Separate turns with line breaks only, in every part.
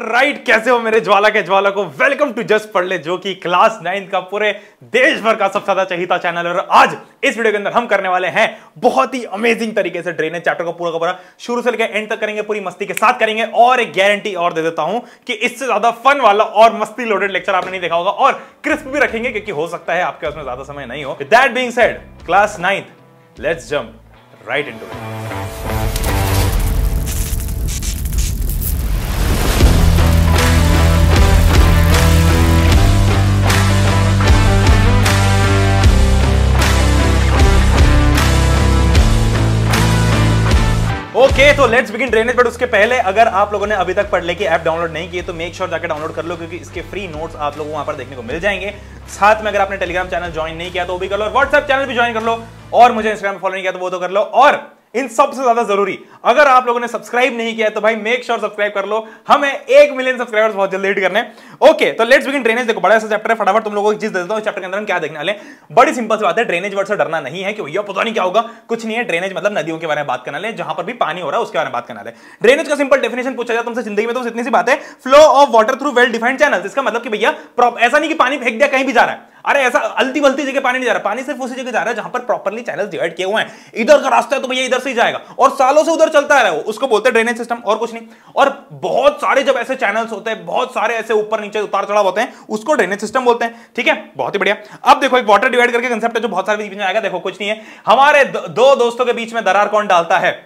Right कैसे हो मेरे ज्वाला के ज्वाला को वेलकम टू जस्ट पढ़ ले जो कि क्लास नाइन्थ का पूरे देश भर का सबसे ज्यादा चहिता चैनल और आज इस वीडियो के अंदर हम करने वाले हैं बहुत ही अमेजिंग तरीके से ड्रेनेज चैप्टर को पूरा का पूरा शुरू से लेकर एंड तक करेंगे पूरी मस्ती के साथ करेंगे और एक गारंटी और दे देता हूं कि इससे ज्यादा फन वाला और मस्ती लोडेड लेक्चर आपने नहीं देखा होगा और क्रिस्प भी रखेंगे क्योंकि हो सकता है आपके उसमें ज्यादा समय नहीं हो that being said class ninth let's jump right into okay तो लेट्स बिगिन ड्रेनेज बट उसके पहले अगर आप लोगों ने अभी तक पढ़ लेके ऐप डाउनलोड नहीं किए तो मेक श्योर जाकर डाउनलोड कर लो क्योंकि इसके फ्री नोट्स आप लोगों को वहां पर देखने को मिल जाएंगे साथ में अगर आपने टेलीग्राम चैनल ज्वाइन नहीं किया तो वो भी कर लो व्हाट्सएप चैनल भी ज्वाइन कर लो और मुझे इंस्टाग्राम फॉलो नहीं किया तो वो तो कर लो और इन सबसे ज्यादा जरूरी अगर आप लोगों ने सब्सक्राइब नहीं किया तो भाई मेक श्योर सब्सक्राइब कर लो हमें एक मिलियन सब्सक्राइबर्स बहुत जल्दी हिट करने ओके तो लेट्स बिगिन ड्रेनेज देखो बड़ा ऐसा चैप्टर है फटाफट तुम लोगों को जिस देता हूं चैप्टर के अंदर हम क्या देखने वाले बड़ी सिंपल सी बात है ड्रेनेज वर्ड से डरना नहीं है कि भैया पता नहीं क्या होगा कुछ नहीं है ड्रेनेज मतलब नदियों के बारे में बात करना है जहां पर भी पानी हो रहा है उसके बारे में बात करना है ड्रेनेज का सिंपल डेफिनेशन पूछा जाए तुमसे जिंदगी में तो इतनी सी बात है flow of water through well defined channel इसका मतलब कि भैया ऐसा नहीं कि पानी फेंक दिया कहीं भी जा रहा है अरे ऐसा अलती बलती जगह पानी नहीं जा रहा पानी सिर्फ उसी जगह जा रहा है जहां पर प्रॉपरली चैनल डिवाइड किए हुए हैं इधर का रास्ता है तो भैया इधर से ही जाएगा और सालों से उधर चलता है वो उसको बोलते हैं ड्रेनेज सिस्टम और कुछ नहीं और बहुत सारे जब ऐसे चैनल्स होते हैं बहुत सारे ऐसे ऊपर नीचे उतार चढ़ाव होते हैं उसको ड्रेनेज सिस्टम बोलते हैं ठीक है बहुत ही बढ़िया अब देखो एक वाटर डिवाइड करके कंसेप्ट है जो बहुत सारे बीच में आएगा देखो कुछ नहीं है हमारे दो दोस्तों के बीच में दरार कौन डालता है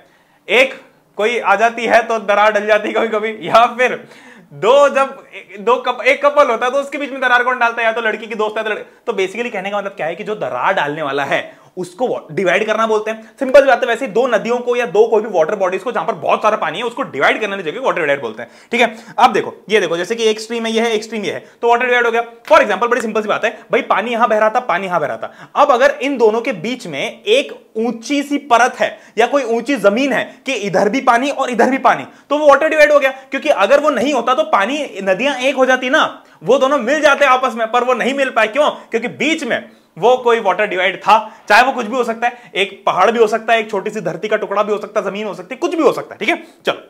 एक कोई आ जाती है तो दरार डल जाती है कभी कभी या फिर दो जब दो कप, एक कपल होता है तो उसके बीच में दरार कौन डालता है या तो लड़की की दोस्त है तो, तो बेसिकली कहने का मतलब क्या है कि जो दरार डालने वाला है उसको डिवाइड करना बोलते हैं सिंपल सी बात है वैसे दो नदियों को या दो कोई भी वाटर बॉडीज को जहां पर बहुत सारा पानी है उसको डिवाइड करने जगह वाटर डिवाइड बोलते हैं ठीक है अब देखो ये देखो जैसे कि एक स्ट्रीम है ये है एक स्ट्रीम ये है तो वाटर डिवाइड हो गया फॉर एग्जाम्पल बड़ी सिंपल सी बात है भाई पानी यहां बह रहा था पानी यहां बह रहा था अब अगर इन दोनों के बीच में एक ऊंची सी परत है या कोई ऊंची जमीन है कि इधर भी पानी और इधर भी पानी तो वो वाटर डिवाइड हो गया क्योंकि अगर वो नहीं होता तो पानी नदियां एक हो जाती ना वो दोनों मिल जाते आपस में पर वो नहीं मिल पाए क्यों क्योंकि बीच में वो कोई वाटर डिवाइड था चाहे वो कुछ भी हो सकता है एक पहाड़ भी हो सकता है एक छोटी सी धरती का टुकड़ा भी हो सकता है जमीन हो सकती है कुछ भी हो सकता है ठीक है चलो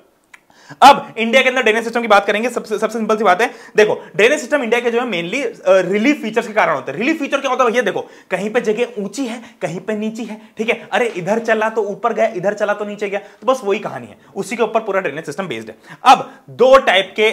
अब इंडिया के अंदर ड्रेनेज सिस्टम की बात करेंगे सबसे सबसे सिंपल सी बात है देखो ड्रेनेज सिस्टम इंडिया के जो है मेनली रिलीफ फीचर्स के कारण होते हैं रिलीफ फीचर क्या होता है भैया देखो कहीं पे जगह ऊंची है कहीं पे नीची है ठीक है अरे इधर चला तो ऊपर गया इधर चला तो नीचे गया तो बस वही कहानी है उसी के ऊपर पूरा ड्रेनेज सिस्टम बेस्ड है अब दो टाइप के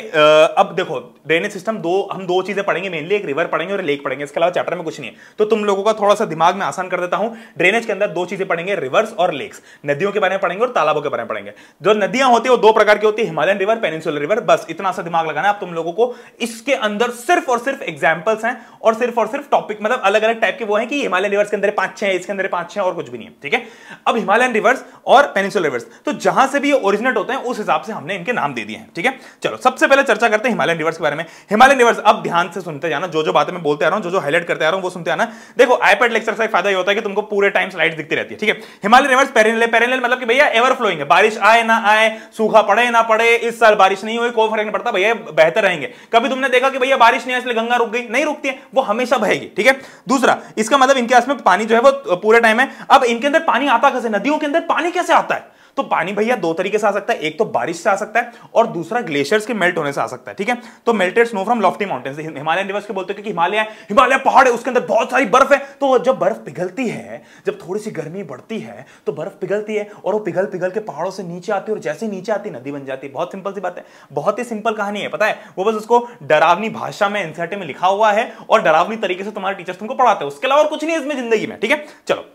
अब देखो ड्रेनेज सिस्टम दो हम दो चीजें पढ़ेंगे मेनली एक रिवर पढ़ेंगे और लेक पढ़ेंगे इसके अलावा चैप्टर में कुछ नहीं है तो तुम लोगों का थोड़ा सा दिमाग में आसान कर देता हूं ड्रेनेज के अंदर दो चीजें पढ़ेंगे रिवर्स और लेक्स नदियों के बारे में पढ़ेंगे और तालाबों के बारे में पढ़ेंगे जो नदियां होती है वो दो प्रकार की होती है हिमालयन रिवर पेनिसुलर रिवर बस इतना सा दिमाग लगाना है आप तुम लोगों को इसके अंदर सिर्फ और सिर्फ एग्जाम्पल्स हैं और सिर्फ और सिर्फ टॉपिक मतलब अलग अलग टाइप के वो है कि हिमालयन रिवर्स के अंदर पांच छह इसके अंदर पांच छह और कुछ भी नहीं है ठीक है अब हिमालयन रिवर्स और पेनिसुलर रिवर्स तो जहां से भी ये ओरिजिनेट होते हैं उस हिसाब से हमने इनके नाम दे दिए हैं ठीक है चलो सबसे पहले चर्चा करते हैं हिमालयन रिवर्स के बारे में हिमालयन रिवर्स अब ध्यान से सुनते जाना जो जो बातें मैं बोलते आ रहा हूं जो जो हाईलाइट करते आ रहा हूं वो सुनते आना देखो आईपैड लेक्चर से फायदा ये होता है कि तुमको पूरे टाइम स्लाइड दिखती रहती है ठीक है हिमालयन रिवर्स पेरेनल पेरेनल मतलब कि भैया एवर फ्लोइंग है बारिश आए ना आए सूखा पड़े ना पड़े इस साल बारिश नहीं हुई कोई फर्क नहीं पड़ता भैया बेहतर रहेंगे कभी तुमने देखा कि भैया बारिश नहीं इसलिए गंगा रुक गई नहीं रुकती है वो हमेशा बहेगी ठीक है दूसरा इसका मतलब इनके आस में पानी जो है वो पूरे टाइम है अब इनके अंदर पानी आता कैसे नदियों के अंदर पानी कैसे आता है तो पानी भैया दो तरीके से आ सकता है एक तो बारिश से आ सकता है और दूसरा ग्लेशियर्स के मेल्ट होने से आ सकता है ठीक है तो melted snow from lofty mountain Himalaya rivers के बोलते हैं क्योंकि हिमालय हिमालय पहाड़ है उसके अंदर बहुत सारी बर्फ है तो जब बर्फ पिघलती है जब थोड़ी सी गर्मी बढ़ती है तो बर्फ पिघलती है और वो पिघल पिघल के पहाड़ों से नीचे आती है और जैसे नीचे आती नदी बन जाती है बहुत सिंपल सी बात है बहुत ही सिंपल कहानी है पता है वो बस उसको डरावनी भाषा में एनसीआरटी में लिखा हुआ है और डरावनी तरीके से तुम्हारे टीचर्स तुमको पढ़ाते हैं उसके अलावा कुछ नहीं इसमें जिंदगी में ठीक है चलो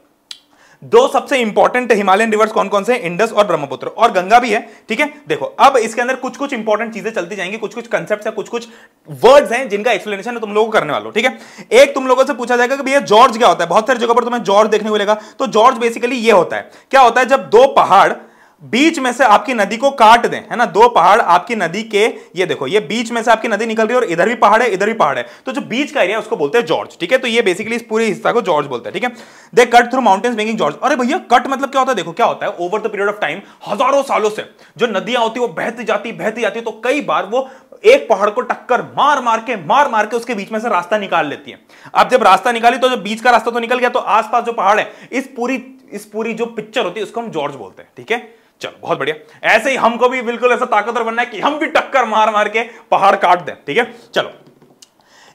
दो सबसे इंपॉर्टेंट हिमालयन रिवर्स कौन कौन से इंडस और ब्रह्मपुत्र और गंगा भी है ठीक है देखो अब इसके अंदर कुछ कुछ इंपॉर्टेंट चीजें चलती जाएंगी कुछ कुछ कंसेप्ट है कुछ कुछ वर्ड्स हैं जिनका एक्सप्लेनेशन तुम लोगों को करने वालों ठीक है एक तुम लोगों से पूछा जाएगा कि भैया जॉर्ज क्या होता है बहुत सारी जगह पर तुम्हें जॉर्ज देखने को मिलेगा तो जॉर्ज बेसिकली ये होता है क्या होता है जब दो पहाड़ बीच में से आपकी नदी को काट दें है ना दो पहाड़ आपकी नदी के ये देखो ये बीच में से आपकी नदी निकल रही है और इधर भी पहाड़ है इधर भी पहाड़ है तो जो बीच का एरिया उसको बोलते हैं जॉर्ज ठीक है तो ये बेसिकली इस पूरे हिस्सा को जॉर्ज बोलते हैं ठीक है they cut through mountains making gorge अरे भैया कट मतलब क्या होता है देखो क्या होता है over the period of time हजारों सालों से जो नदियां होती है वो बहती जाती बहती जाती है तो कई बार वो एक पहाड़ को टक्कर मार मार के मार मार के उसके बीच में से रास्ता निकाल लेती है अब जब रास्ता निकाली तो जो बीच का रास्ता तो निकल गया तो आसपास जो पहाड़ है इस पूरी इस पूरी जो पिक्चर होती है उसको हम जॉर्ज बोलते हैं ठीक है चलो बहुत बढ़िया ऐसे ही हमको भी बिल्कुल ऐसा ताकतवर बनना है कि हम भी टक्कर मार मार के पहाड़ काट दें ठीक है चलो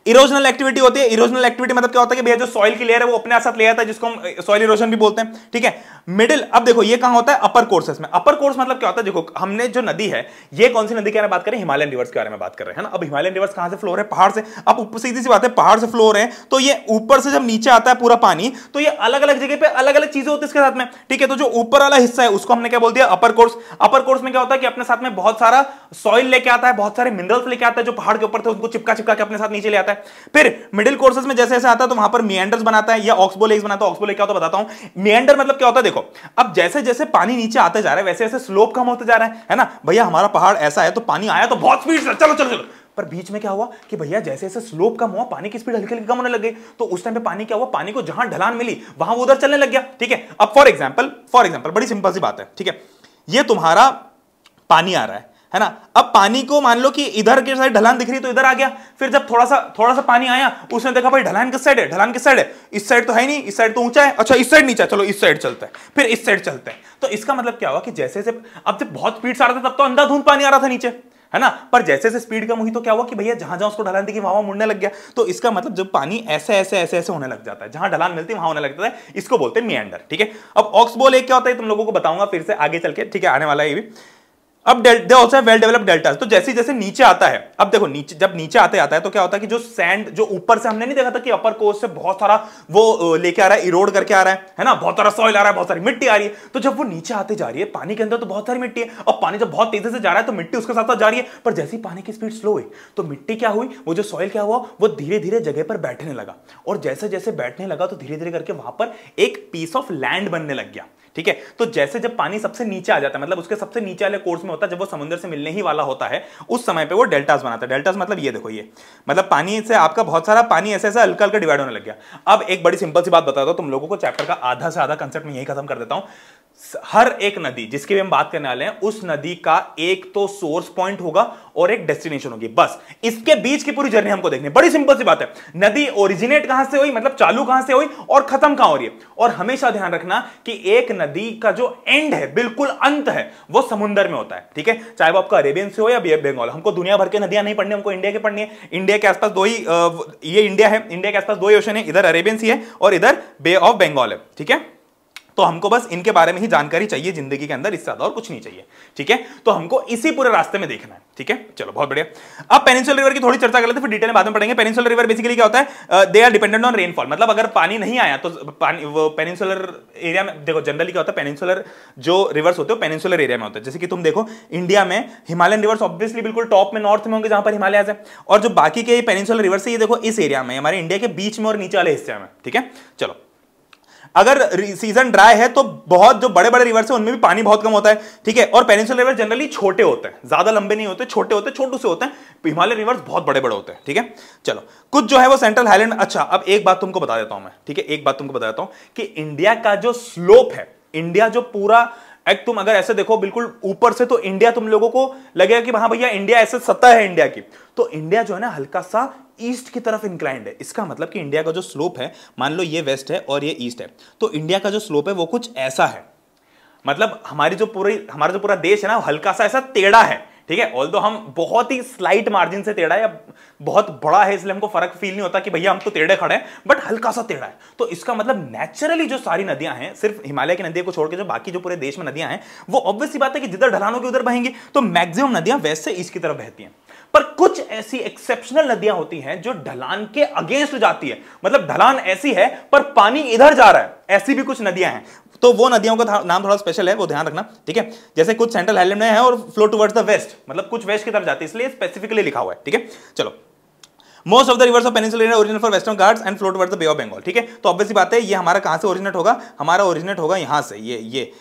इरोजनल एक्टिविटी होती है इरोजनल एक्टिविटी मतलब क्या होता है कि भैया जो सॉइल की लेयर है वो अपने साथ ले आता है जिसको हम सॉइल इरोजन भी बोलते हैं ठीक है मिडिल अब देखो ये कहां होता है अपर कोर्सेस में अपर कोर्स मतलब क्या होता है देखो हमने जो नदी है ये कौन सी नदी के बारे में बात करें हिमालयन रिवर्स के बारे में बात कर रहे हैं ना अब हिमालयन रिवर्स कहां से फ्लोर है पहाड़ से अब सीधी सी बात है पहाड़ से फ्लोर है तो ये ऊपर से जब नीचे आता है पूरा पानी तो ये अलग अलग जगह पे अलग अलग चीजें होती है इसके साथ में ठीक है तो जो ऊपर वाला हिस्सा है उसको हमने क्या बोल दिया अपर कोर्स अपर कोर्स में क्या होता है कि अपने साथ में बहुत सारा सॉइल लेके आता है बहुत सारे मिनरल्स लेके आता है जो पहाड़ के ऊपर थे उनको चिपका चिपका के अपने साथ नीचे ले आता है जाता है फिर मिडिल कोर्सेज में जैसे जैसे आता है तो वहां पर मियंडर्स बनाता है या ऑक्सबोल एक्स बनाता है ऑक्सबोल क्या होता है बताता हूं मियंडर मतलब क्या होता है देखो अब जैसे जैसे पानी नीचे आते जा रहा है वैसे वैसे स्लोप कम होता जा रहा है है ना भैया हमारा पहाड़ ऐसा है तो पानी आया तो बहुत स्पीड से चलो चलो चलो पर बीच में क्या हुआ कि भैया जैसे जैसे स्लोप कम हुआ पानी की स्पीड हल्की हल्की कम होने लग गई तो उस टाइम पे पानी क्या हुआ पानी को जहां ढलान मिली वहां वो उधर चलने लग गया ठीक है अब फॉर एग्जाम्पल फॉर एग्जाम्पल बड़ी सिंपल सी बात है ठीक है ये तुम्हारा पानी आ रहा है है ना अब पानी को मान लो कि इधर के साइड ढलान दिख रही तो इधर आ गया फिर जब थोड़ा सा थोड़ा सा पानी आया उसने देखा भाई ढलान किस साइड है ढलान किस साइड है इस साइड तो है नहीं इस साइड तो ऊंचा है अच्छा इस साइड नीचा चलो इस साइड चलता है फिर इस साइड चलते हैं तो इसका मतलब क्या हुआ कि जैसे जैसे अब जब बहुत स्पीड से आ रहा था तब तो धूं पानी आ रहा था नीचे है ना पर जैसे जैसे स्पीड कम हुई तो क्या हुआ कि भैया जहां जहां उसको ढलान दिखी वहां मुड़ने लग गया तो इसका मतलब जब पानी ऐसे ऐसे ऐसे ऐसे होने लग जाता है जहां ढलान मिलती है वहां होने लगता है इसको बोलते हैं मियांडर ठीक है अब ऑक्सबोल एक क्या होता है तुम लोगों को बताऊंगा फिर से आगे चल के ठीक है आने वाला है ये भी अब they also well develop delta तो जैसे जैसे नीचे आता है अब देखो नीचे जब नीचे आते आता है तो क्या होता है कि जो सैंड जो ऊपर से हमने नहीं देखा था कि अपर कोस्ट से बहुत सारा वो लेके आ रहा है इरोड करके आ रहा है है ना बहुत सारा सॉइल आ रहा है बहुत सारी मिट्टी आ रही है तो जब वो नीचे आते जा रही है पानी के अंदर तो बहुत सारी मिट्टी है और पानी जब बहुत तेजी से जा रहा है तो मिट्टी उसके साथ साथ जा रही है पर जैसे ही पानी की स्पीड स्लो हुई तो मिट्टी क्या हुई वो जो सॉइल क्या हुआ वो धीरे धीरे जगह पर बैठने लगा और जैसे जैसे बैठने लगा तो धीरे धीरे करके वहां पर एक पीस ऑफ लैंड बनने लग गया ठीक है तो जैसे जब पानी सबसे नीचे आ जाता है मतलब उसके सबसे नीचे वाले कोर्स में होता है जब वो समुद्र से मिलने ही वाला होता है उस समय पे वो डेल्टास बनाता है डेल्टास मतलब ये देखो ये मतलब पानी से आपका बहुत सारा पानी ऐसे ऐसे हल्का हल्का डिवाइड होने लग गया अब एक बड़ी सिंपल सी बात बताता हूँ तुम लोगों को चैप्टर का आधा से आधा कंसेप्ट में यही खत्म कर देता हूँ हर एक नदी जिसकी भी हम बात करने वाले हैं उस नदी का एक तो सोर्स पॉइंट होगा और एक डेस्टिनेशन होगी बस इसके बीच की पूरी जर्नी हमको देखनी बड़ी सिंपल सी बात है नदी ओरिजिनेट कहां से हुई मतलब चालू कहां से हुई और खत्म कहां हो रही है और हमेशा ध्यान रखना कि एक नदी का जो एंड है बिल्कुल अंत है वो समुद्र में होता है ठीक है चाहे वो आपका अरेबियन से हो या बंगाल हमको दुनिया भर के नदियां नहीं पढ़नी हमको इंडिया की पढ़नी है इंडिया के आसपास दो ही ये इंडिया है इंडिया के आसपास दो ही ओशन है इधर अरेबियन सी है और इधर बे ऑफ बंगाल है ठीक है तो हमको बस इनके बारे में ही जानकारी चाहिए जिंदगी के अंदर इससे ज्यादा और कुछ नहीं चाहिए ठीक है तो हमको इसी पूरे रास्ते में देखना है ठीक है चलो बहुत बढ़िया अब पेनिसुलर रिवर की थोड़ी चर्चा कर लेते हैं फिर डिटेल में बाद में पढ़ेंगे पेनिसुलर रिवर बेसिकली क्या होता है they are dependent on rainfall मतलब अगर पानी नहीं आया तो पानी वो पेनिसुलर एरिया में देखो जनरली क्या होता है पेनिसुलर जो रिवर्स होते हो पेनिसुलर एरिया में होता है जैसे कि तुम देखो इंडिया में हिमालयन रिवर्स ऑब्वियसली बिल्कुल टॉप में नॉर्थ में होंगे जहां पर हिमालयाज है और जो बाकी के पेनिसुलर रिवर्स है ये देखो इस एरिया में हमारे इंडिया के बीच में और नीचे वाले हिस्से में ठीक है चलो अगर सीजन ड्राई है तो बहुत जो बड़े बड़े रिवर्स है उनमें भी पानी बहुत कम होता है ठीक है और पेनिसुलर रिवर जनरली छोटे होते हैं ज्यादा लंबे नहीं होते छोटे होते छोटू से होते हैं हिमालय रिवर्स बहुत बड़े बड़े होते हैं ठीक है चलो कुछ जो है वो सेंट्रल हाईलैंड अच्छा अब एक बात तुमको बता देता हूं मैं ठीक है एक बात तुमको बता देता हूं कि इंडिया का जो स्लोप है इंडिया जो पूरा एक तुम अगर ऐसे देखो बिल्कुल ऊपर से तो इंडिया तुम लोगों को लगेगा कि वहां भैया इंडिया ऐसे सत्ता है इंडिया की तो इंडिया जो है ना हल्का सा ईस्ट की तरफ इंक्लाइंड है इसका मतलब कि इंडिया का जो स्लोप है मान लो ये वेस्ट है और ये ईस्ट है तो इंडिया का जो स्लोप है वो कुछ ऐसा है मतलब हमारी जो पूरी हमारा जो पूरा देश है ना हल्का सा ऐसा टेढ़ा है ठीक है ऑल दो हम बहुत ही स्लाइट मार्जिन से टेढ़ा है बहुत बड़ा है इसलिए हमको फर्क फील नहीं होता कि भैया हम तो टेढ़े खड़े हैं बट हल्का सा टेढ़ा है तो इसका मतलब नेचुरली जो सारी नदियां हैं सिर्फ हिमालय की नदियों को छोड़ के जो बाकी जो पूरे देश में नदियां हैं वो ऑब्वियसली बात है कि जिधर ढलानों की उधर बहेंगी तो मैक्सिमम नदियां वेस्ट से ईस्ट की तरफ बहती हैं पर कुछ ऐसी एक्सेप्शनल नदियां होती हैं जो ढलान के अगेंस्ट जाती है मतलब ढलान ऐसी है पर पानी इधर जा रहा है ऐसी भी कुछ नदियां हैं तो वो नदियों का नाम थोड़ा स्पेशल है वो ध्यान रखना ठीक है जैसे कुछ सेंट्रल हाईलैंड में है और फ्लो टुवर्ड्स द वेस्ट मतलब कुछ वेस्ट की तरफ जाती है इसलिए स्पेसिफिकली लिखा हुआ है ठीक है चलो most of the rivers of peninsular area original for Western Ghats and float ward the Bay of Bengal ठीक है तो ऑब्वियसली बात है ये हमारा कहाँ से ओरिजिनेट होगा हमारा ओरिजिनेट होगा यहाँ से ये ये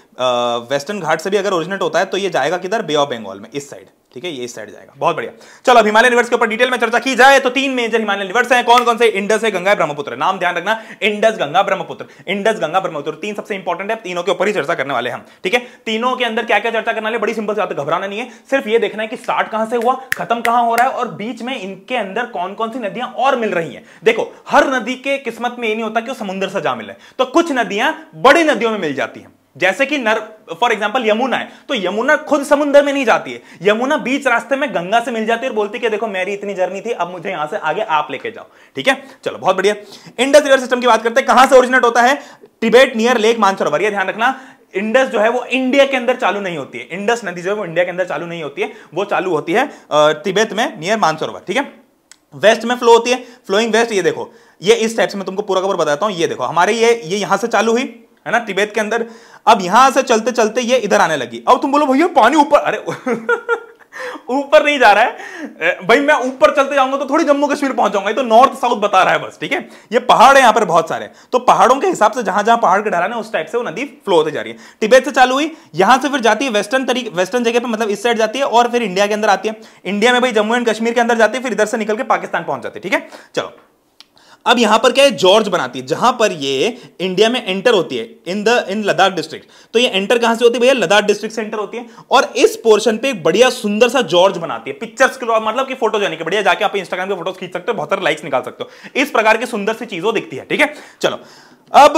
वेस्टर्न घाट से भी अगर ओरिजिनेट होता है तो ये जाएगा किधर बे ऑफ बंगाल में इस साइड ठीक है ये इस साइड जाएगा बहुत बढ़िया चलो अब हिमालय रिवर्स के ऊपर डिटेल में चर्चा की जाए तो तीन मेजर हिमालय रिवर्स हैं कौन कौन से इंडस है गंगा ब्रह्मपुत्र नाम ध्यान रखना इंडस गंगा ब्रह्मपुत्र इंडस गंगा ब्रह्मपुत्र तीन सबसे इंपॉर्टेंट है तीनों के ऊपर ही चर्चा करने वाले हम ठीक है तीनों के अंदर क्या क्या चर्चा करने वाले बड़ी सिंपल से बात घबराना नहीं है सिर्फ ये देखना है कि स्टार्ट कहां से हुआ खत्म कहां हो रहा है और बीच में इनके अंदर कौन कौन सी नदियां और मिल रही है देखो हर नदी के किस्मत में ये नहीं होता कि वो समुद्र से जा मिले तो कुछ नदियां बड़ी नदियों में मिल जाती है जैसे कि नर फॉर एग्जाम्पल यमुना है तो यमुना खुद समुद्र में नहीं जाती है यमुना बीच रास्ते में गंगा से मिल जाती है और बोलती है कि देखो मेरी इतनी जर्नी थी अब मुझे यहां से आगे आप लेके जाओ ठीक है चलो बहुत बढ़िया इंडस रिवर सिस्टम की बात करते हैं कहां से ओरिजिनेट होता है टिबेट नियर लेक मानसरोवर ये ध्यान रखना इंडस जो है वो इंडिया के अंदर चालू नहीं होती है इंडस नदी जो है वो इंडिया के अंदर चालू नहीं होती है वो चालू होती है तिबेत में नियर मानसरोवर ठीक है वेस्ट में फ्लो होती है फ्लोइंग वेस्ट ये देखो ये इस टाइप से मैं तुमको पूरा खबर बताता हूं ये देखो हमारे ये ये यहां से चालू हुई है ना तिब्बत के अंदर अब यहां से चलते चलते ये इधर आने लगी अब तुम बोलो भैया पानी ऊपर अरे ऊपर नहीं जा रहा है भाई मैं ऊपर चलते जाऊंगा तो थोड़ी जम्मू कश्मीर पहुंच जाऊंगा तो नॉर्थ साउथ बता रहा है बस ठीक है ये पहाड़ है यहां पर बहुत सारे तो पहाड़ों के हिसाब से जहां जहां पहाड़ के ढलान है उस टाइप से वो नदी फ्लो होती जा रही है टिबेट से चालू हुई यहां से फिर जाती है वेस्टर्न तरीके वेस्टर्न जगह पर मतलब इस साइड जाती है और फिर इंडिया के अंदर आती है इंडिया में भाई जम्मू एंड कश्मीर के अंदर जाती है फिर इधर से निकल के पाकिस्तान पहुंच जाती है ठीक है चलो अब यहां पर क्या है जॉर्ज बनाती है जहां पर ये इंडिया में एंटर होती है in the in Ladakh district तो ये एंटर कहां से होती है भैया लद्दाख डिस्ट्रिक्ट से एंटर होती है और इस पोर्शन पे एक बढ़िया सुंदर सा जॉर्ज बनाती है पिक्चर्स के मतलब कि फोटो जाने के बढ़िया जाके आप इंस्टाग्राम पर फोटोज खींच सकते हो बहुत सारे लाइक्स निकाल सकते हो इस प्रकार की सुंदर सी चीजों दिखती है ठीक है चलो अब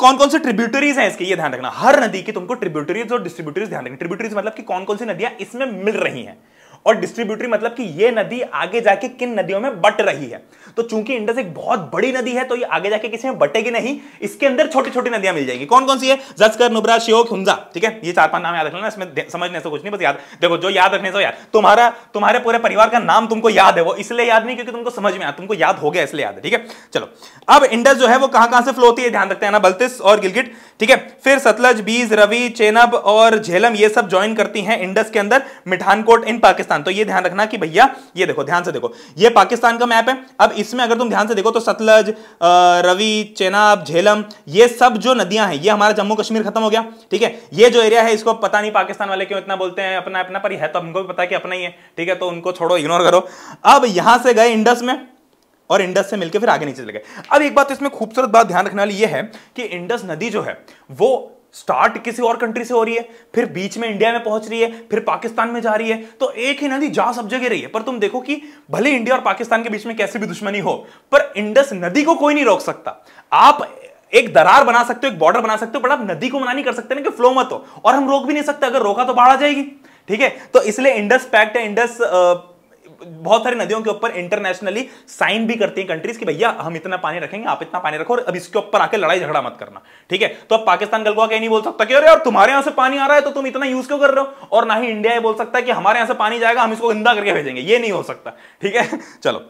कौन कौन से ट्रिब्यूटरीज हैं इसके ये ध्यान रखना हर नदी की तुमको ट्रिब्यूटरीज और डिस्ट्रीब्यूटरीज ध्यान रखना ट्रिब्यूटरीज मतलब कि कौन कौन सी नदियां इसमें मिल रही हैं और डिस्ट्रीब्यूटरी मतलब कि ये नदी आगे जाके किन नदियों में बट रही है तो चूंकि इंडस एक बहुत बड़ी नदी है तो ये आगे जाके किसी में बटेगी नहीं इसके अंदर छोटी छोटी नदियां मिल जाएंगी कौन कौन सी है जस्कर नुबरा श्योक हुंजा ठीक है ये चार पांच नाम याद रख लेना इसमें समझने से कुछ नहीं बस याद देखो जो याद रखने से याद तुम्हारा तुम्हारे पूरे परिवार का नाम तुमको याद है वो इसलिए याद नहीं क्योंकि तुमको समझ में आया तुमको याद हो गया इसलिए याद है ठीक है चलो अब इंडस जो है वो कहां कहां से फ्लो होती है ध्यान रखते हैं ना बल्तिस और गिलगिट ठीक है फिर सतलज बीज रवि चेनब और झेलम ये सब ज्वाइन करती हैं इंडस के अंदर मिठानकोट इन पाकिस्तान तो ये ध्यान रखना कि भैया ये देखो ध्यान से देखो ये पाकिस्तान का मैप है अब इसमें अगर तुम ध्यान से देखो तो सतलज रवि चेनाब झेलम ये सब जो नदियां हैं ये हमारा जम्मू कश्मीर खत्म हो गया ठीक है ये जो एरिया है इसको पता नहीं पाकिस्तान वाले क्यों इतना बोलते हैं अपना अपना पर है तो हमको भी पता कि अपना ही है ठीक है तो उनको छोड़ो इग्नोर करो अब यहां से गए इंडस में और इंडस से मिलकर फिर आगे नीचे चले गए अब एक बात तो इसमें खूबसूरत बात ध्यान रखने वाली ये है कि इंडस नदी जो है वो स्टार्ट किसी और कंट्री से हो रही है फिर बीच में इंडिया में पहुंच रही है फिर पाकिस्तान में जा रही है तो एक ही नदी जा सब जगह रही है पर तुम देखो कि भले इंडिया और पाकिस्तान के बीच में कैसे भी दुश्मनी हो पर इंडस नदी को कोई नहीं रोक सकता आप एक दरार बना सकते हो एक बॉर्डर बना सकते हो पर आप नदी को मना नहीं कर सकते ना कि फ्लो मत हो और हम रोक भी नहीं सकते अगर रोका तो बाढ़ आ जाएगी ठीक है तो इसलिए इंडस पैक्ट है इंडस आ, बहुत सारी नदियों के ऊपर इंटरनेशनली साइन भी करती है कंट्रीज की भैया हम इतना पानी रखेंगे आप इतना पानी रखो और अब इसके ऊपर आकर लड़ाई झगड़ा मत करना ठीक है तो अब पाकिस्तान गलगुआ कहीं नहीं बोल सकता कि अरे यार तुम्हारे यहां से पानी आ रहा है तो तुम इतना यूज क्यों कर रहे हो और ना ही इंडिया ये बोल सकता है कि हमारे यहां से पानी जाएगा हम इसको गंदा करके भेजेंगे ये नहीं हो सकता ठीक है चलो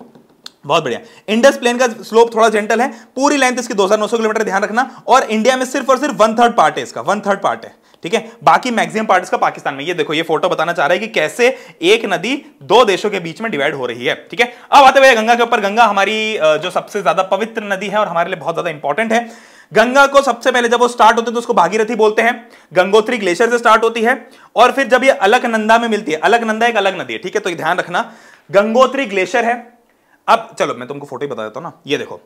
बहुत बढ़िया इंडस प्लेन का स्लोप थोड़ा जेंटल है पूरी लेंथ इसकी 2900 किलोमीटर ध्यान रखना और इंडिया में सिर्फ और सिर्फ वन थर्ड पार्ट है इसका वन थर्ड पार्ट है ठीक है बाकी मैक्सिमम पार्ट का पाकिस्तान में ये देखो ये फोटो बताना चाह रहा है कि कैसे एक नदी दो देशों के बीच में डिवाइड हो रही है ठीक है अब आते भैया गंगा के ऊपर गंगा हमारी जो सबसे ज्यादा पवित्र नदी है और हमारे लिए बहुत ज्यादा इंपॉर्टेंट है गंगा को सबसे पहले जब वो स्टार्ट होते हैं तो उसको भागीरथी बोलते हैं गंगोत्री ग्लेशियर से स्टार्ट होती है और फिर जब ये अलकनंदा में मिलती है अलकनंदा एक अलग नदी है ठीक है तो ध्यान रखना गंगोत्री ग्लेशियर है अब चलो मैं तुमको फोटो ही बता देता हूँ ना ये देखो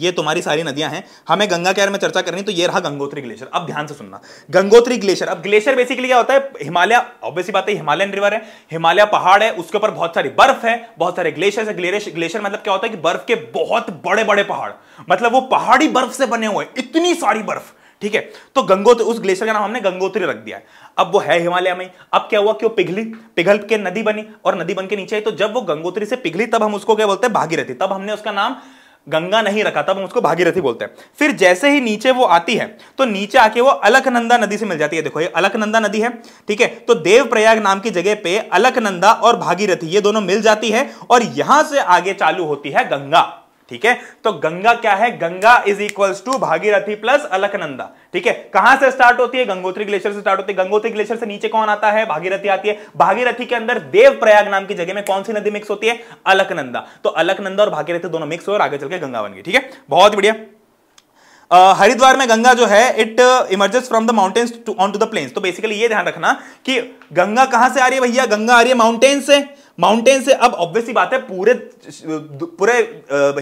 ये तुम्हारी सारी नदियां हैं हमें गंगा के में चर्चा करनी तो ये रहा गंगोत्री ग्लेशियर अब ध्यान से सुनना गंगोत्री ग्लेशियर अब ग्लेशियर बेसिकली क्या होता है हिमालय ऑब्वियसली बात है हिमालयन रिवर है हिमालय पहाड़ है उसके ऊपर बहुत सारी बर्फ है बहुत सारे ग्लेशियर है ग्लेशियर मतलब क्या होता है कि बर्फ के बहुत बड़े बड़े पहाड़ मतलब वो पहाड़ी बर्फ से बने हुए इतनी सारी बर्फ ठीक है तो गंगोत्री उस ग्लेशियर का नाम हमने गंगोत्री रख दिया है अब वो है हिमालय में अब क्या हुआ कि वो पिघली पिघल के नदी बनी और नदी बन के नीचे आई तो जब वो गंगोत्री से पिघली तब हम उसको क्या बोलते हैं भागीरथी तब हमने उसका नाम गंगा नहीं रखा तब हम उसको भागीरथी बोलते हैं फिर जैसे ही नीचे वो आती है तो नीचे आके वो अलकनंदा नदी से मिल जाती है देखो ये अलकनंदा नदी है ठीक है तो देवप्रयाग नाम की जगह पे अलकनंदा और भागीरथी ये दोनों मिल जाती है और यहां से आगे चालू होती है गंगा ठीक है तो गंगा क्या है Ganga is equals to Bhagirathi plus Alaknanda ठीक है कहां से स्टार्ट होती है गंगोत्री ग्लेशियर से स्टार्ट होती है गंगोत्री ग्लेशियर से नीचे कौन आता है भागीरथी आती है भागीरथी के अंदर देवप्रयाग नाम की जगह में कौन सी नदी मिक्स होती है अलकनंदा तो अलकनंदा और भागीरथी दोनों मिक्स हो और आगे चल के गंगा बन गई ठीक है बहुत बढ़िया हरिद्वार में गंगा जो है it emerges from the mountains to on to the plains तो बेसिकली ये ध्यान रखना कि गंगा कहां से आ रही है भैया गंगा आ रही है माउंटेन से माउंटेन से अब ऑब्वियसली बात है पूरे पूरे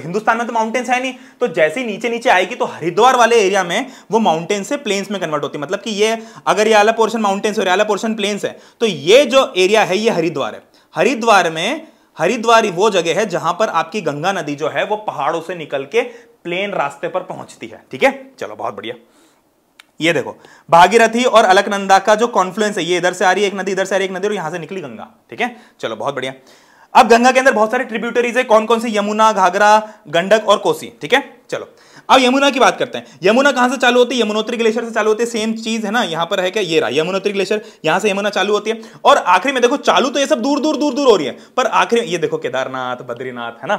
हिंदुस्तान में तो माउंटेन्स है नहीं तो जैसे ही नीचे नीचे आएगी तो हरिद्वार वाले एरिया में वो माउंटेन से प्लेन्स में कन्वर्ट होती है मतलब कि ये अगर ये आला पोर्शन माउंटेन्स और आला पोर्शन प्लेन्स है तो ये जो एरिया है ये हरिद्वार है हरिद्वार में हरिद्वार वो जगह है जहां पर आपकी गंगा नदी जो है वो पहाड़ों से निकल के प्लेन रास्ते पर पहुंचती है ठीक है चलो बहुत बढ़िया ये देखो भागीरथी और अलकनंदा का जो कॉन्फ्लुएंस है ये इधर से आ रही है एक नदी इधर से आ रही है एक नदी और यहां से निकली गंगा ठीक है चलो बहुत बढ़िया अब गंगा के अंदर बहुत सारे ट्रिब्यूटरीज है कौन कौन सी यमुना घाघरा गंडक और कोसी ठीक है चलो अब यमुना की बात करते हैं यमुना कहां से चालू होती है यमुनोत्री ग्लेशियर से चालू होती है सेम चीज है ना यहाँ पर है क्या ये रहा यमुनोत्री ग्लेशियर यहाँ से यमुना चालू होती है और आखिरी में देखो चालू तो ये सब दूर दूर दूर दूर हो रही है पर आखिरी ये देखो केदारनाथ बद्रीनाथ है ना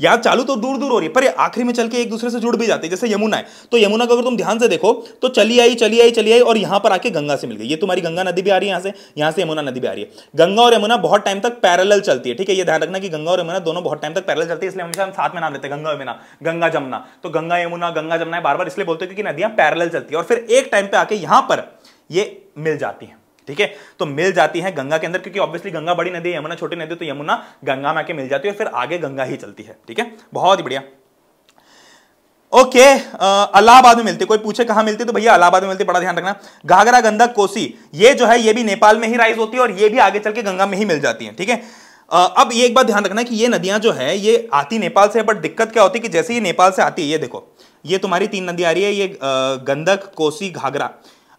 यहाँ चालू तो दूर दूर हो रही है पर आखिरी में चल के एक दूसरे से जुड़ भी जाती है जैसे यमुना है तो यमुना को अगर तुम ध्यान से देखो तो चली आई चली आई चली आई और यहां पर आके गंगा से मिल गई ये तुम्हारी गंगा नदी भी आ रही है यहां से यहाँ से यमुना नदी भी आ रही है गंगा और यमुना बहुत टाइम तक पैरल चलती है ठीक है ये ध्यान रखना कि गंगा और यमुना दोनों बहुत टाइम तक पैरल चलती है इसलिए हमेशा हम साथ में नाम लेते हैं गंगा यमुना गंगा जमुना तो गंगा यमुना यमुना गंगा जमुना है बार बार इसलिए बोलते हैं क्योंकि नदियां पैरेलल चलती है और फिर एक टाइम पे आके यहां पर ये मिल जाती हैं ठीक है तो मिल जाती है गंगा के अंदर क्योंकि ऑब्वियसली गंगा बड़ी नदी है यमुना छोटी नदी तो यमुना गंगा में आके मिल जाती है और फिर आगे गंगा ही चलती है ठीक है बहुत ही बढ़िया ओके okay, अलाहाबाद में मिलती कोई पूछे कहां मिलती तो भैया अलाहाबाद में मिलती बड़ा ध्यान रखना घाघरा गंधक कोसी ये जो है ये भी नेपाल में ही राइज होती है और ये भी आगे चल के गंगा में ही मिल जाती है ठीक है अब ये एक बात ध्यान रखना कि ये नदियां जो है ये आती नेपाल से है बट दिक्कत क्या होती है कि जैसे ही नेपाल से आती है ये देखो ये तुम्हारी तीन नदी आ रही है ये गंदक कोसी घाघरा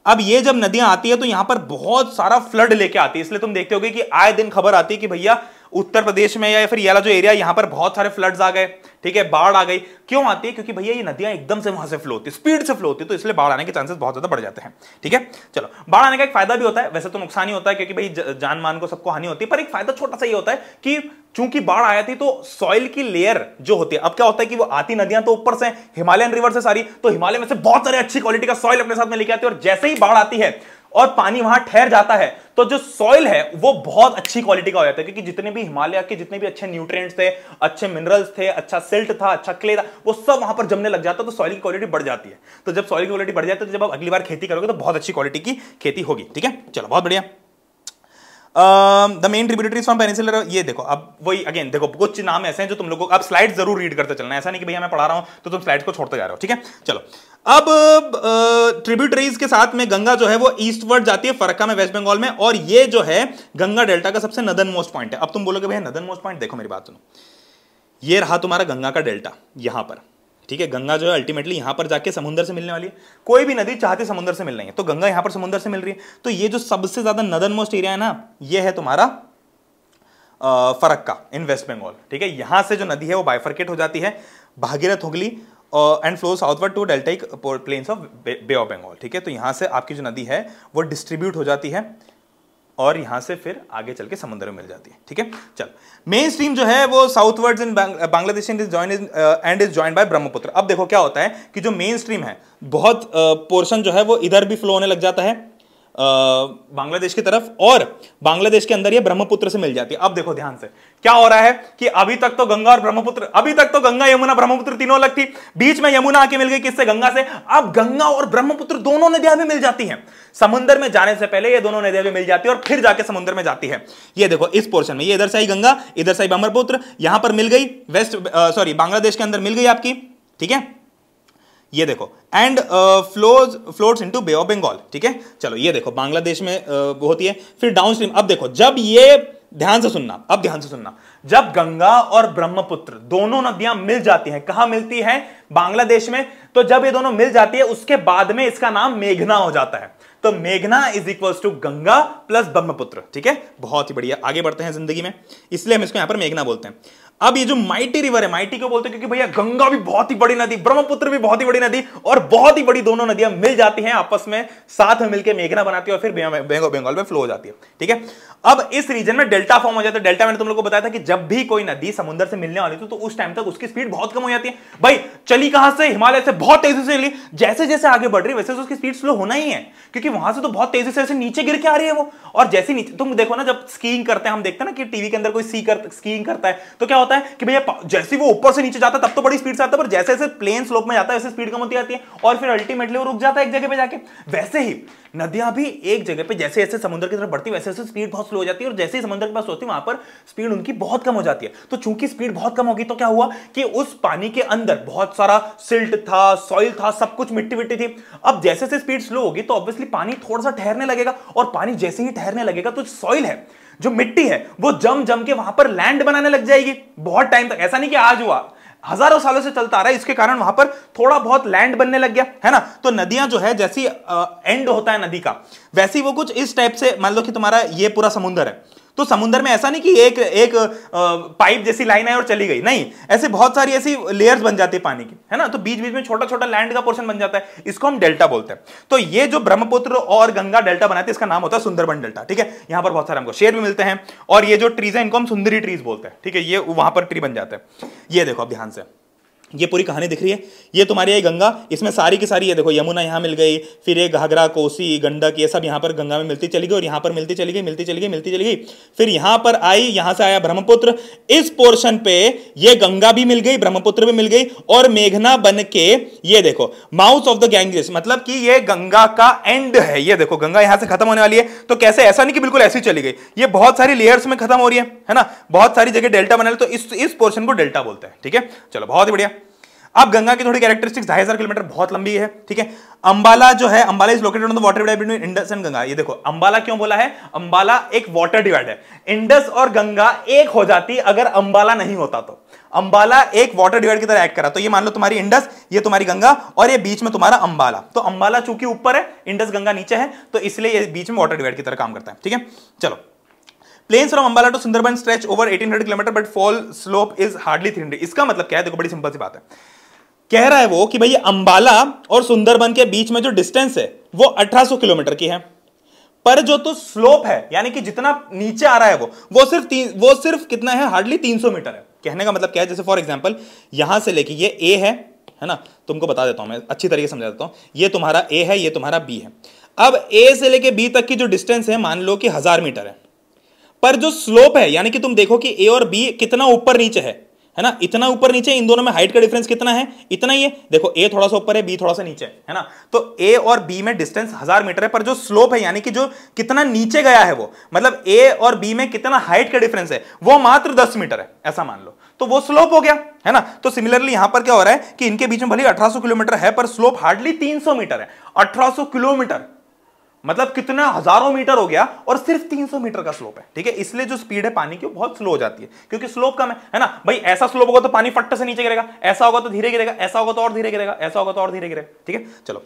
अब ये जब नदियां आती है तो यहां पर बहुत सारा फ्लड लेके आती है इसलिए तुम देखते हो कि आए दिन खबर आती है कि भैया उत्तर प्रदेश में या फिर ये जो एरिया यहां पर बहुत सारे फ्लड्स आ गए ठीक है बाढ़ आ गई क्यों आती है क्योंकि भैया ये नदियां एकदम से वहां से फ्लो होती है स्पीड से फ्लो होती है तो इसलिए बाढ़ आने के चांसेस बहुत ज्यादा बढ़ जाते हैं ठीक है चलो बाढ़ आने का एक फायदा भी होता है वैसे तो नुकसान ही होता है क्योंकि भाई जान मान को सबको हानि होती है पर एक फायदा छोटा सा ये होता है कि चूंकि बाढ़ आया थी तो सॉइल की लेयर जो होती है अब क्या होता है कि वो आती नदियां तो ऊपर से हिमालयन रिवर से सारी तो हिमालय में से बहुत सारे अच्छी क्वालिटी का सॉइल अपने साथ में लेके आती है और जैसे ही बाढ़ आती है और पानी वहां ठहर जाता है तो जो सॉइल है वो बहुत अच्छी क्वालिटी का हो जाता है क्योंकि जितने भी हिमालय के जितने भी अच्छे न्यूट्रिएंट्स थे अच्छे मिनरल्स थे अच्छा सिल्ट था अच्छा क्ले था वो सब वहां पर जमने लग जाता है तो सॉइल की क्वालिटी बढ़ जाती है तो जब सॉइल की क्वालिटी बढ़ जाती है तो जब आप अगली बार खेती करोगे तो बहुत अच्छी क्वालिटी की खेती होगी ठीक है चलो बहुत बढ़िया the main tributaries from peninsular ये देखो अब वही अगेन देखो कुछ नाम ऐसे हैं जो तुम लोगों को अब स्लाइड जरूर रीड करते चलना ऐसा नहीं कि भैया मैं पढ़ा रहा हूं तो तुम स्लाइड को छोड़ते जा रहे हो ठीक है चलो अब ट्रिब्यूटरीज uh, के साथ में गंगा जो है वो ईस्टवर्ड जाती है फरक्का में वेस्ट बंगाल में और ये जो है गंगा डेल्टा का सबसे नदन मोस्ट पॉइंट है अब तुम बोलोगे भैया नदन मोस्ट पॉइंट देखो मेरी बात सुनो ये रहा तुम्हारा गंगा का डेल्टा यहां पर ठीक है गंगा जो है अल्टीमेटली यहाँ पर जाके समुद्र से मिलने वाली है कोई भी नदी चाहते समुद्र से मिल रही है तो गंगा यहाँ पर समुद्र से मिल रही है तो ये जो सबसे ज़्यादा नदन मोस्ट एरिया है ना ये है तुम्हारा फरक्का इन वेस्ट बंगाल ठीक है यहाँ से जो नदी है वो बाइफर्केट हो जाती है Bhagirath Hooghly and flow southward to deltaic plains of Bay of Bengal ठीक है तो यहाँ से आपकी जो नदी है वो डिस्ट्रीब्यूट हो जाती है और यहां से फिर आगे चल के समुद्र में मिल जाती है ठीक है चल मेन स्ट्रीम जो है वो southward in Bangladesh and is and is join by Brahmaputra अब देखो क्या होता है कि जो मेन स्ट्रीम है बहुत पोर्शन uh, जो है वो इधर भी फ्लो होने लग जाता है बांग्लादेश की तरफ और बांग्लादेश के अंदर ये ब्रह्मपुत्र से मिल जाती है अब देखो ध्यान से क्या हो रहा है कि अभी तक तो गंगा और ब्रह्मपुत्र अभी तक तो गंगा यमुना ब्रह्मपुत्र तीनों अलग थी बीच में यमुना आके मिल गई किससे गंगा से अब गंगा और ब्रह्मपुत्र दोनों नदियां भी मिल जाती हैं समुद्र में जाने से पहले ये दोनों नदियां भी मिल जाती है और फिर जाके समुद्र में जाती है ये देखो इस पोर्शन में ये इधर से आई गंगा इधर से आई ब्रह्मपुत्र यहां पर मिल गई वेस्ट सॉरी बांग्लादेश के अंदर मिल गई आपकी ठीक है ये देखो and flows floats into Bay of Bengal ठीक है चलो ये देखो बांग्लादेश में uh, होती है फिर डाउनस्ट्रीम अब देखो जब ये ध्यान से सुनना अब ध्यान से सुनना जब गंगा और ब्रह्मपुत्र दोनों नदियां मिल जाती हैं कहा मिलती हैं बांग्लादेश में तो जब ये दोनों मिल जाती है उसके बाद में इसका नाम मेघना हो जाता है तो मेघना is equal to Ganga plus Brahmaputra ठीक है बहुत ही बढ़िया आगे बढ़ते हैं जिंदगी में इसलिए हम इसको यहां पर मेघना बोलते हैं अब ये जो माइटी रिवर है माइटी को बोलते हैं क्योंकि भैया गंगा भी बहुत ही बड़ी नदी ब्रह्मपुत्र भी बहुत ही बड़ी नदी और बहुत ही बड़ी दोनों नदियां मिल जाती हैं आपस में साथ में मिलकर मेघना बनाती है और फिर बेंगो में फ्लो हो जाती है ठीक है अब इस रीजन में डेल्टा फॉर्म हो जाता है डेल्टा मैंने तुम लोग को बताया था कि जब भी कोई नदी समुद्र से मिलने वाली थी तो उस टाइम तक उसकी स्पीड बहुत कम हो जाती है भाई चली कहां से हिमालय से बहुत तेजी से चली जैसे जैसे आगे बढ़ रही है वैसे उसकी स्पीड स्लो होना ही है क्योंकि वहां से तो बहुत तेजी से ऐसे नीचे गिर के आ रही है वो और जैसे नीचे तुम देखो ना जब स्कीइंग करते हैं हम देखते हैं ना कि टीवी के अंदर कोई स्कीइंग करता है तो क्या होता है कि भैया जैसे वो ऊपर से नीचे जाता है तब तो बड़ी स्पीड से आता है पर जैसे जैसे प्लेन स्लोप में जाता है वैसे स्पीड कम होती जाती है और फिर अल्टीमेटली वो रुक जाता है एक जगह पे जाके वैसे ही नदियां भी एक जगह पे जैसे जैसे समुद्र की तरफ बढ़ती है वैसे वैसे स्पीड बहुत स्लो हो जाती है और जैसे ही समुद्र के पास होती है वहां पर स्पीड उनकी बहुत कम हो जाती है तो चूंकि स्पीड बहुत कम होगी तो क्या हुआ कि उस पानी के अंदर बहुत सारा सिल्ट था सॉइल था सब कुछ मिट्टी विट्टी थी अब जैसे जैसे स्पीड स्लो होगी तो ऑब्वियसली पानी थोड़ा सा ठहरने लगेगा और पानी जैसे ही ठहरने लगेगा तो सॉइल है जो मिट्टी है वो जम जम के वहां पर लैंड बनाने लग जाएगी बहुत टाइम तक ऐसा नहीं कि आज हुआ हजारों सालों से चलता आ रहा है इसके कारण वहां पर थोड़ा बहुत लैंड बनने लग गया है ना तो नदियां जो है जैसी एंड होता है नदी का वैसी वो कुछ इस टाइप से मान लो कि तुम्हारा ये पूरा समुद्र है तो समुद्र में ऐसा नहीं कि एक एक पाइप जैसी लाइन आई और चली गई नहीं ऐसे बहुत सारी ऐसी लेयर्स बन जाती है पानी की है ना तो बीच बीच में छोटा छोटा लैंड का पोर्शन बन जाता है इसको हम डेल्टा बोलते हैं तो ये जो ब्रह्मपुत्र और गंगा डेल्टा बनाते हैं इसका नाम होता है सुंदरबन डेल्टा ठीक है यहां पर बहुत सारे हमको शेर भी मिलते हैं और ये जो ट्रीज है इनको हम सुंदरी ट्रीज बोलते हैं ठीक है ये वहां पर ट्री बन जाते हैं ये देखो अब ध्यान से ये पूरी कहानी दिख रही है ये तुम्हारी आई गंगा इसमें सारी की सारी ये देखो यमुना यहाँ मिल गई फिर ये घाघरा कोसी गंडक ये सब यहाँ पर गंगा में मिलती चली गई और यहाँ पर मिलती चली गई मिलती चली गई मिलती चली गई फिर यहाँ पर आई यहाँ से आया ब्रह्मपुत्र इस पोर्शन पे ये गंगा भी मिल गई ब्रह्मपुत्र भी मिल गई और मेघना बन के ये देखो माउथ ऑफ द गैंगेस मतलब कि ये गंगा का एंड है ये देखो गंगा यहाँ से खत्म होने वाली है तो कैसे ऐसा नहीं कि बिल्कुल ऐसी चली गई ये बहुत सारी लेयर्स में खत्म हो रही है ना बहुत सारी जगह डेल्टा बना तो इस इस पोर्शन को डेल्टा बोलते हैं ठीक है चलो बहुत ही बढ़िया अब गंगा की थोड़ी कैरेक्टरिस्टिक्स ढाई हजार किलोमीटर बहुत लंबी है ठीक है अंबाला जो है Ambala is located on the water divide between Indus and Ganga ये देखो अंबाला क्यों बोला है अंबाला एक वाटर डिवाइड है इंडस और गंगा एक हो जाती अगर अंबाला नहीं होता तो अंबाला एक वाटर डिवाइड की तरह एक्ट करा तो ये मान लो तुम्हारी इंडस ये तुम्हारी गंगा और ये बीच में तुम्हारा अंबाला तो अंबाला चूंकि ऊपर है इंडस गंगा नीचे है तो इसलिए ये बीच में वाटर डिवाइड की तरह काम करता है ठीक है चलो plains from Ambala to Sundarban stretch over 1800 kilometre but fall slope is hardly 300 इसका मतलब क्या है देखो बड़ी सिंपल सी बात है कह रहा है वो कि भाई अंबाला और सुंदरबन के बीच में जो डिस्टेंस है वो 1800 किलोमीटर की है पर जो तो स्लोप है यानी कि जितना नीचे आ रहा है वो वो सिर्फ तीन वो सिर्फ कितना है हार्डली 300 मीटर है कहने का मतलब क्या है जैसे फॉर एग्जाम्पल यहां से लेके ये ए है है ना तुमको बता देता हूं मैं अच्छी तरीके से समझा देता हूं ये तुम्हारा ए है ये तुम्हारा बी है अब ए से लेके बी तक की जो डिस्टेंस है मान लो कि हजार मीटर है पर जो स्लोप है यानी कि तुम देखो कि ए और बी कितना ऊपर नीचे है है ना इतना ऊपर नीचे इन दोनों में हाइट का डिफरेंस कितना है इतना ही है देखो ए थोड़ा सा ऊपर है बी थोड़ा सा नीचे है ना तो ए और बी में डिस्टेंस हजार मीटर है पर जो स्लोप है यानी कि जो कितना नीचे गया है वो मतलब ए और बी में कितना हाइट का डिफरेंस है वो मात्र दस मीटर है ऐसा मान लो तो वो स्लोप हो गया है ना तो सिमिलरली यहां पर क्या हो रहा है कि इनके बीच में भले 1800 किलोमीटर है पर स्लोप हार्डली 300 मीटर है 1800 किलोमीटर मतलब कितना हजारों मीटर हो गया और सिर्फ 300 मीटर का स्लोप है ठीक है इसलिए जो स्पीड है पानी की बहुत स्लो हो जाती है क्योंकि स्लोप कम है है ना भाई ऐसा स्लोप होगा तो पानी फट्ट से नीचे गिरेगा ऐसा होगा तो धीरे गिरेगा ऐसा होगा तो और धीरे गिरेगा ऐसा होगा तो और धीरे गिरेगा ठीक है चलो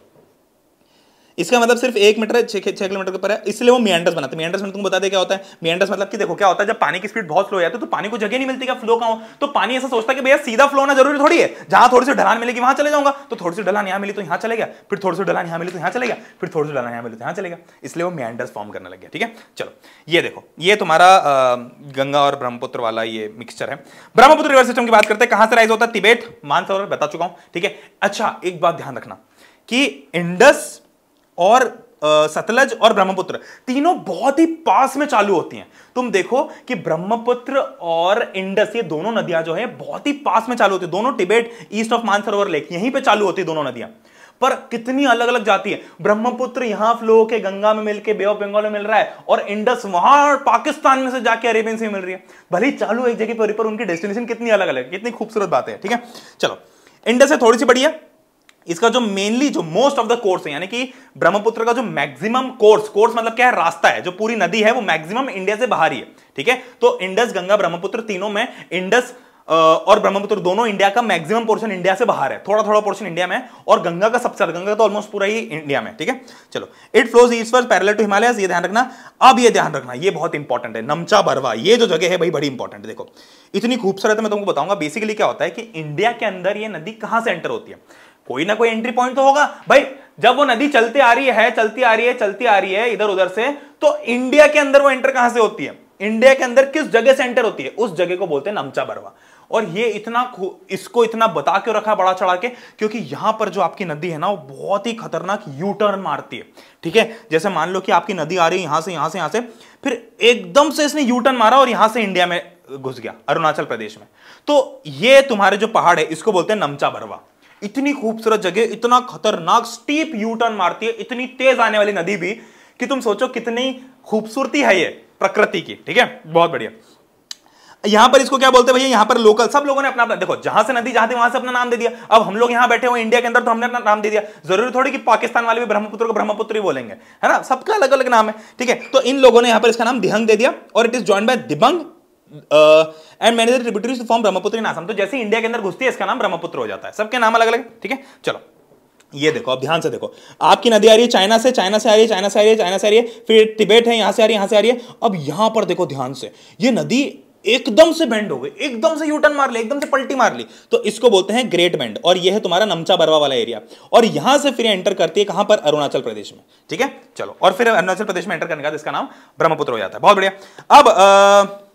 इसका मतलब सिर्फ एक मीटर छह किलोमीटर के ऊपर है इसलिए वो मियंडस बनाते हैं मियंडस मतलब तुम बता दे क्या होता है मियंडस मतलब कि देखो क्या होता है जब पानी की स्पीड बहुत स्लो जाती है तो-, तो पानी को जगह नहीं मिलती क्या फ्लो का हो तो पानी ऐसा सोचता है कि भैया सीधा फ्लो होना जरूरी थोड़ी है जहां थोड़ी सी ढलान मिलेगी वहां चले जाऊंगा तो थोड़ी सी ढलान यहां मिली तो यहां चले गया फिर थोड़ी सी ढलान यहां मिली तो यहां चले गया फिर थोड़ी सी ढलान यहां मिली तो यहां चले गया इसलिए वो मियंडस फॉर्म करने लग गया ठीक है चलो ये देखो ये तुम्हारा गंगा और ब्रह्मपुत्र वाला ये मिक्सचर है ब्रह्मपुत्र रिवर सिस्टम की बात करते हैं कहां से राइज होता है तिबेट मानसरोवर बता चुका हूं ठीक है अच्छा एक बात ध्यान रखना कि इंडस और सतलज और ब्रह्मपुत्र तीनों बहुत ही पास में चालू होती हैं तुम देखो कि ब्रह्मपुत्र और इंडस ये दोनों नदियां जो है बहुत ही पास में चालू होती है दोनों Tibet east of Mansarovar lake यहीं पे चालू होती है दोनों नदियां पर कितनी अलग अलग जाती है ब्रह्मपुत्र यहां फ्लो के गंगा में मिलके बे ऑफ बंगाल में मिल रहा है और इंडस वहां पाकिस्तान में से जाके अरेबियन से मिल रही है भले ही चालू एक जगह पर, पर उनकी डेस्टिनेशन कितनी अलग अलग कितनी खूबसूरत बात है ठीक है चलो इंडस से थोड़ी सी बढ़िया इसका जो मेनली जो मोस्ट ऑफ द कोर्स है यानी कि ब्रह्मपुत्र का जो मैक्सिमम कोर्स कोर्स मतलब क्या है रास्ता है जो पूरी नदी है वो मैक्सिमम इंडिया से बाहर ही है ठीक है तो इंडस गंगा ब्रह्मपुत्र तीनों में इंडस और ब्रह्मपुत्र दोनों इंडिया का मैक्सिमम पोर्शन इंडिया से बाहर है थोड़ा थोड़ा पोर्शन इंडिया में और गंगा का सबसे गंगा तो ऑलमोस्ट पूरा ही इंडिया में ठीक है चलो it flows eastwards parallel to Himalaya ये ध्यान रखना अब ये ध्यान रखना ये बहुत इंपॉर्टेंट है नमचा बरवा ये जो जगह है भाई बड़ी इंपॉर्टेंट देखो इतनी खूबसूरत है मैं तुमको बताऊंगा बेसिकली क्या होता है कि इंडिया के अंदर ये नदी कहां से एंटर होती है कोई ना कोई एंट्री पॉइंट तो होगा भाई जब वो नदी चलती आ रही है चलती आ रही है चलती आ रही है इधर उधर से तो इंडिया के अंदर वो एंटर कहां से होती है इंडिया के अंदर किस जगह से एंटर होती है उस जगह को बोलते हैं नमचा बरवा और ये इतना इसको इतना बता के रखा बड़ा चढ़ा के क्योंकि यहां पर जो आपकी नदी है ना वो बहुत ही खतरनाक यू टर्न मारती है ठीक है जैसे मान लो कि आपकी नदी आ रही है यहां से यहां से यहां से फिर एकदम से इसने यू टर्न मारा और यहां से इंडिया में घुस गया अरुणाचल प्रदेश में तो ये तुम्हारे जो पहाड़ है इसको बोलते हैं नमचा बरवा इतनी खूबसूरत जगह इतना खतरनाक स्टीप यू टर्न मारती है इतनी तेज आने वाली नदी भी कि तुम सोचो कितनी खूबसूरती है ये प्रकृति की ठीक है बहुत बढ़िया यहां पर इसको क्या बोलते भैया यहां पर लोकल सब लोगों ने अपना अपना देखो जहां से नदी जहां थी वहां से अपना नाम दे दिया अब हम लोग यहां बैठे हुए इंडिया के अंदर तो हमने अपना नाम दे दिया जरूरी थोड़ी कि पाकिस्तान वाले भी ब्रह्मपुत्र को ब्रह्मपुत्र ही बोलेंगे है ना सबका अलग अलग नाम है ठीक है तो इन लोगों ने यहां पर इसका नाम दिहंग दे दिया और it is join by Dibang and manager tributaries form Brahmaputra in Assam तो जैसे इंडिया के अंदर घुसती है इसका नाम ब्रह्मपुत्र हो जाता है सबके नाम अलग अलग ठीक है चलो ये देखो अब ध्यान से देखो आपकी नदी आ रही है चाइना से चाइना से आ रही है चाइना से आ रही है चाइना से आ रही है फिर तिबेट है यहां से आ रही है यहां से आ रही है अब यहां पर देखो ध्यान से ये नदी एकदम से बेंड हो गई एकदम से यूटर्न मार ली एकदम से पलटी मार ली तो इसको बोलते हैं ग्रेट बेंड और यह है तुम्हारा नमचा बरवा वाला एरिया और यहां से फिर एंटर करती है कहां पर अरुणाचल प्रदेश में ठीक है चलो और फिर अरुणाचल प्रदेश में एंटर करने का इसका नाम ब्रह्मपुत्र हो जाता है बहुत बढ़िया अब आ,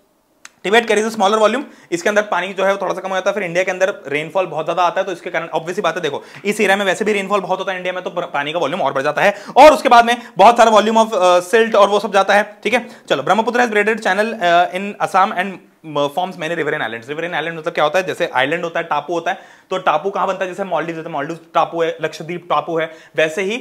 टिबेट कैरीज स्मॉलर वॉल्यूम इसके अंदर पानी जो है थोड़ा सा कम हो जाता है फिर इंडिया के अंदर रेनफॉल बहुत ज्यादा आता है तो इसके कारण ऑब्वियसली बात है देखो इस एरिया में वैसे भी रेनफॉल बहुत होता है इंडिया में तो पानी का वॉल्यूम और बढ़ जाता है और उसके बाद में बहुत सारा वॉल्यूम ऑफ सिल्ट और वो सब जाता है ठीक है चलो Brahmaputra channel in Assam and forms many river and island river and island मतलब क्या होता है जैसे आइलैंड होता है टापू होता है तो टापू कहाँ बनता है जैसे मॉलडीव जैसे मॉलडीव टापू है लक्षद्वीप टापू है वैसे ही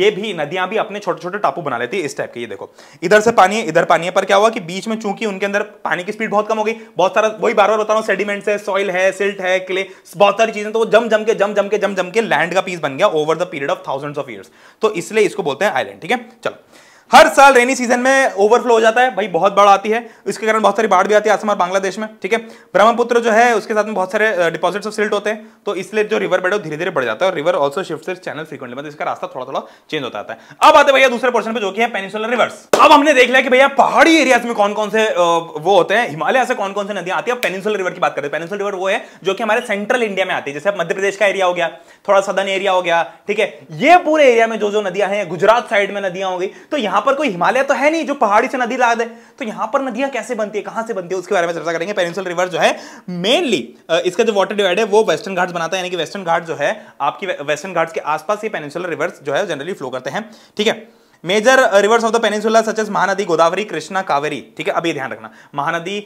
ये भी नदियां भी अपने छोटे छोटे टापू बना लेती है इस टाइप के ये देखो इधर से पानी है इधर पानी है पर क्या हुआ कि बीच में चूंकि उनके अंदर पानी की स्पीड बहुत कम हो गई बहुत सारा वही बार बार बता रहा हूँ सेडिमेंट्स है सॉइल है सिल्ट है क्ले बहुत सारी चीजें तो वो जम जम के जम जम के जम जम के लैंड का पीस बन गया over the period of thousands of years तो इसलिए इसको बोलते हैं आइलैंड ठीक है चलो हर साल रेनी सीजन में ओवरफ्लो हो जाता है भाई बहुत बाढ़ आती है इसके कारण बहुत सारी बाढ़ भी आती है आसमार बांग्लादेश में ठीक है ब्रह्मपुत्र जो है उसके साथ में बहुत सारे डिपॉजिट्स ऑफ सिल्ट होते हैं तो इसलिए जो रिवर बेड धीरे धीरे बढ़ जाता है और river also shift channel frequently मतलब इसका रास्ता थोड़ा थोड़ा चेंज होता है अब आते भैया दूसरे पोर्सन पर जो कि है पेनिसुलर रिवर्स अब हमने देख लिया कि भैया पहाड़ी एरियाज में कौन कौन से वो होते हैं हिमालय से कौन कौन से नदियां आती है पेनिसुलर रिवर की बात करते हैं पेनिसुलर रिवर वो है जो कि हमारे सेंट्रल इंडिया में आती है जैसे मध्य प्रदेश का एरिया हो गया थोड़ा सदन एरिया हो गया ठीक है ये पूरे एरिया में जो जो नदियां हैं गुजरात साइड में नदियां हो गई तो यहां यहां पर कोई हिमालय तो है नहीं जो पहाड़ी से नदी ला दे तो यहां पर नदियां कैसे बनती है कहां से बनती है उसके बारे में चर्चा करेंगे पेनिसुलर रिवर जो है मेनली इसका जो वाटर डिवाइड है वो वेस्टर्न घाट बनाता है यानी कि वेस्टर्न घाट जो है आपकी वेस्टर्न घाट के आसपास ही पेनिसुलर रिवर्स जो है जनरली फ्लो करते हैं ठीक है major rivers of the peninsula such as Mahanadi Godavari Krishna Kaveri ठीक है अभी ध्यान रखना महानदी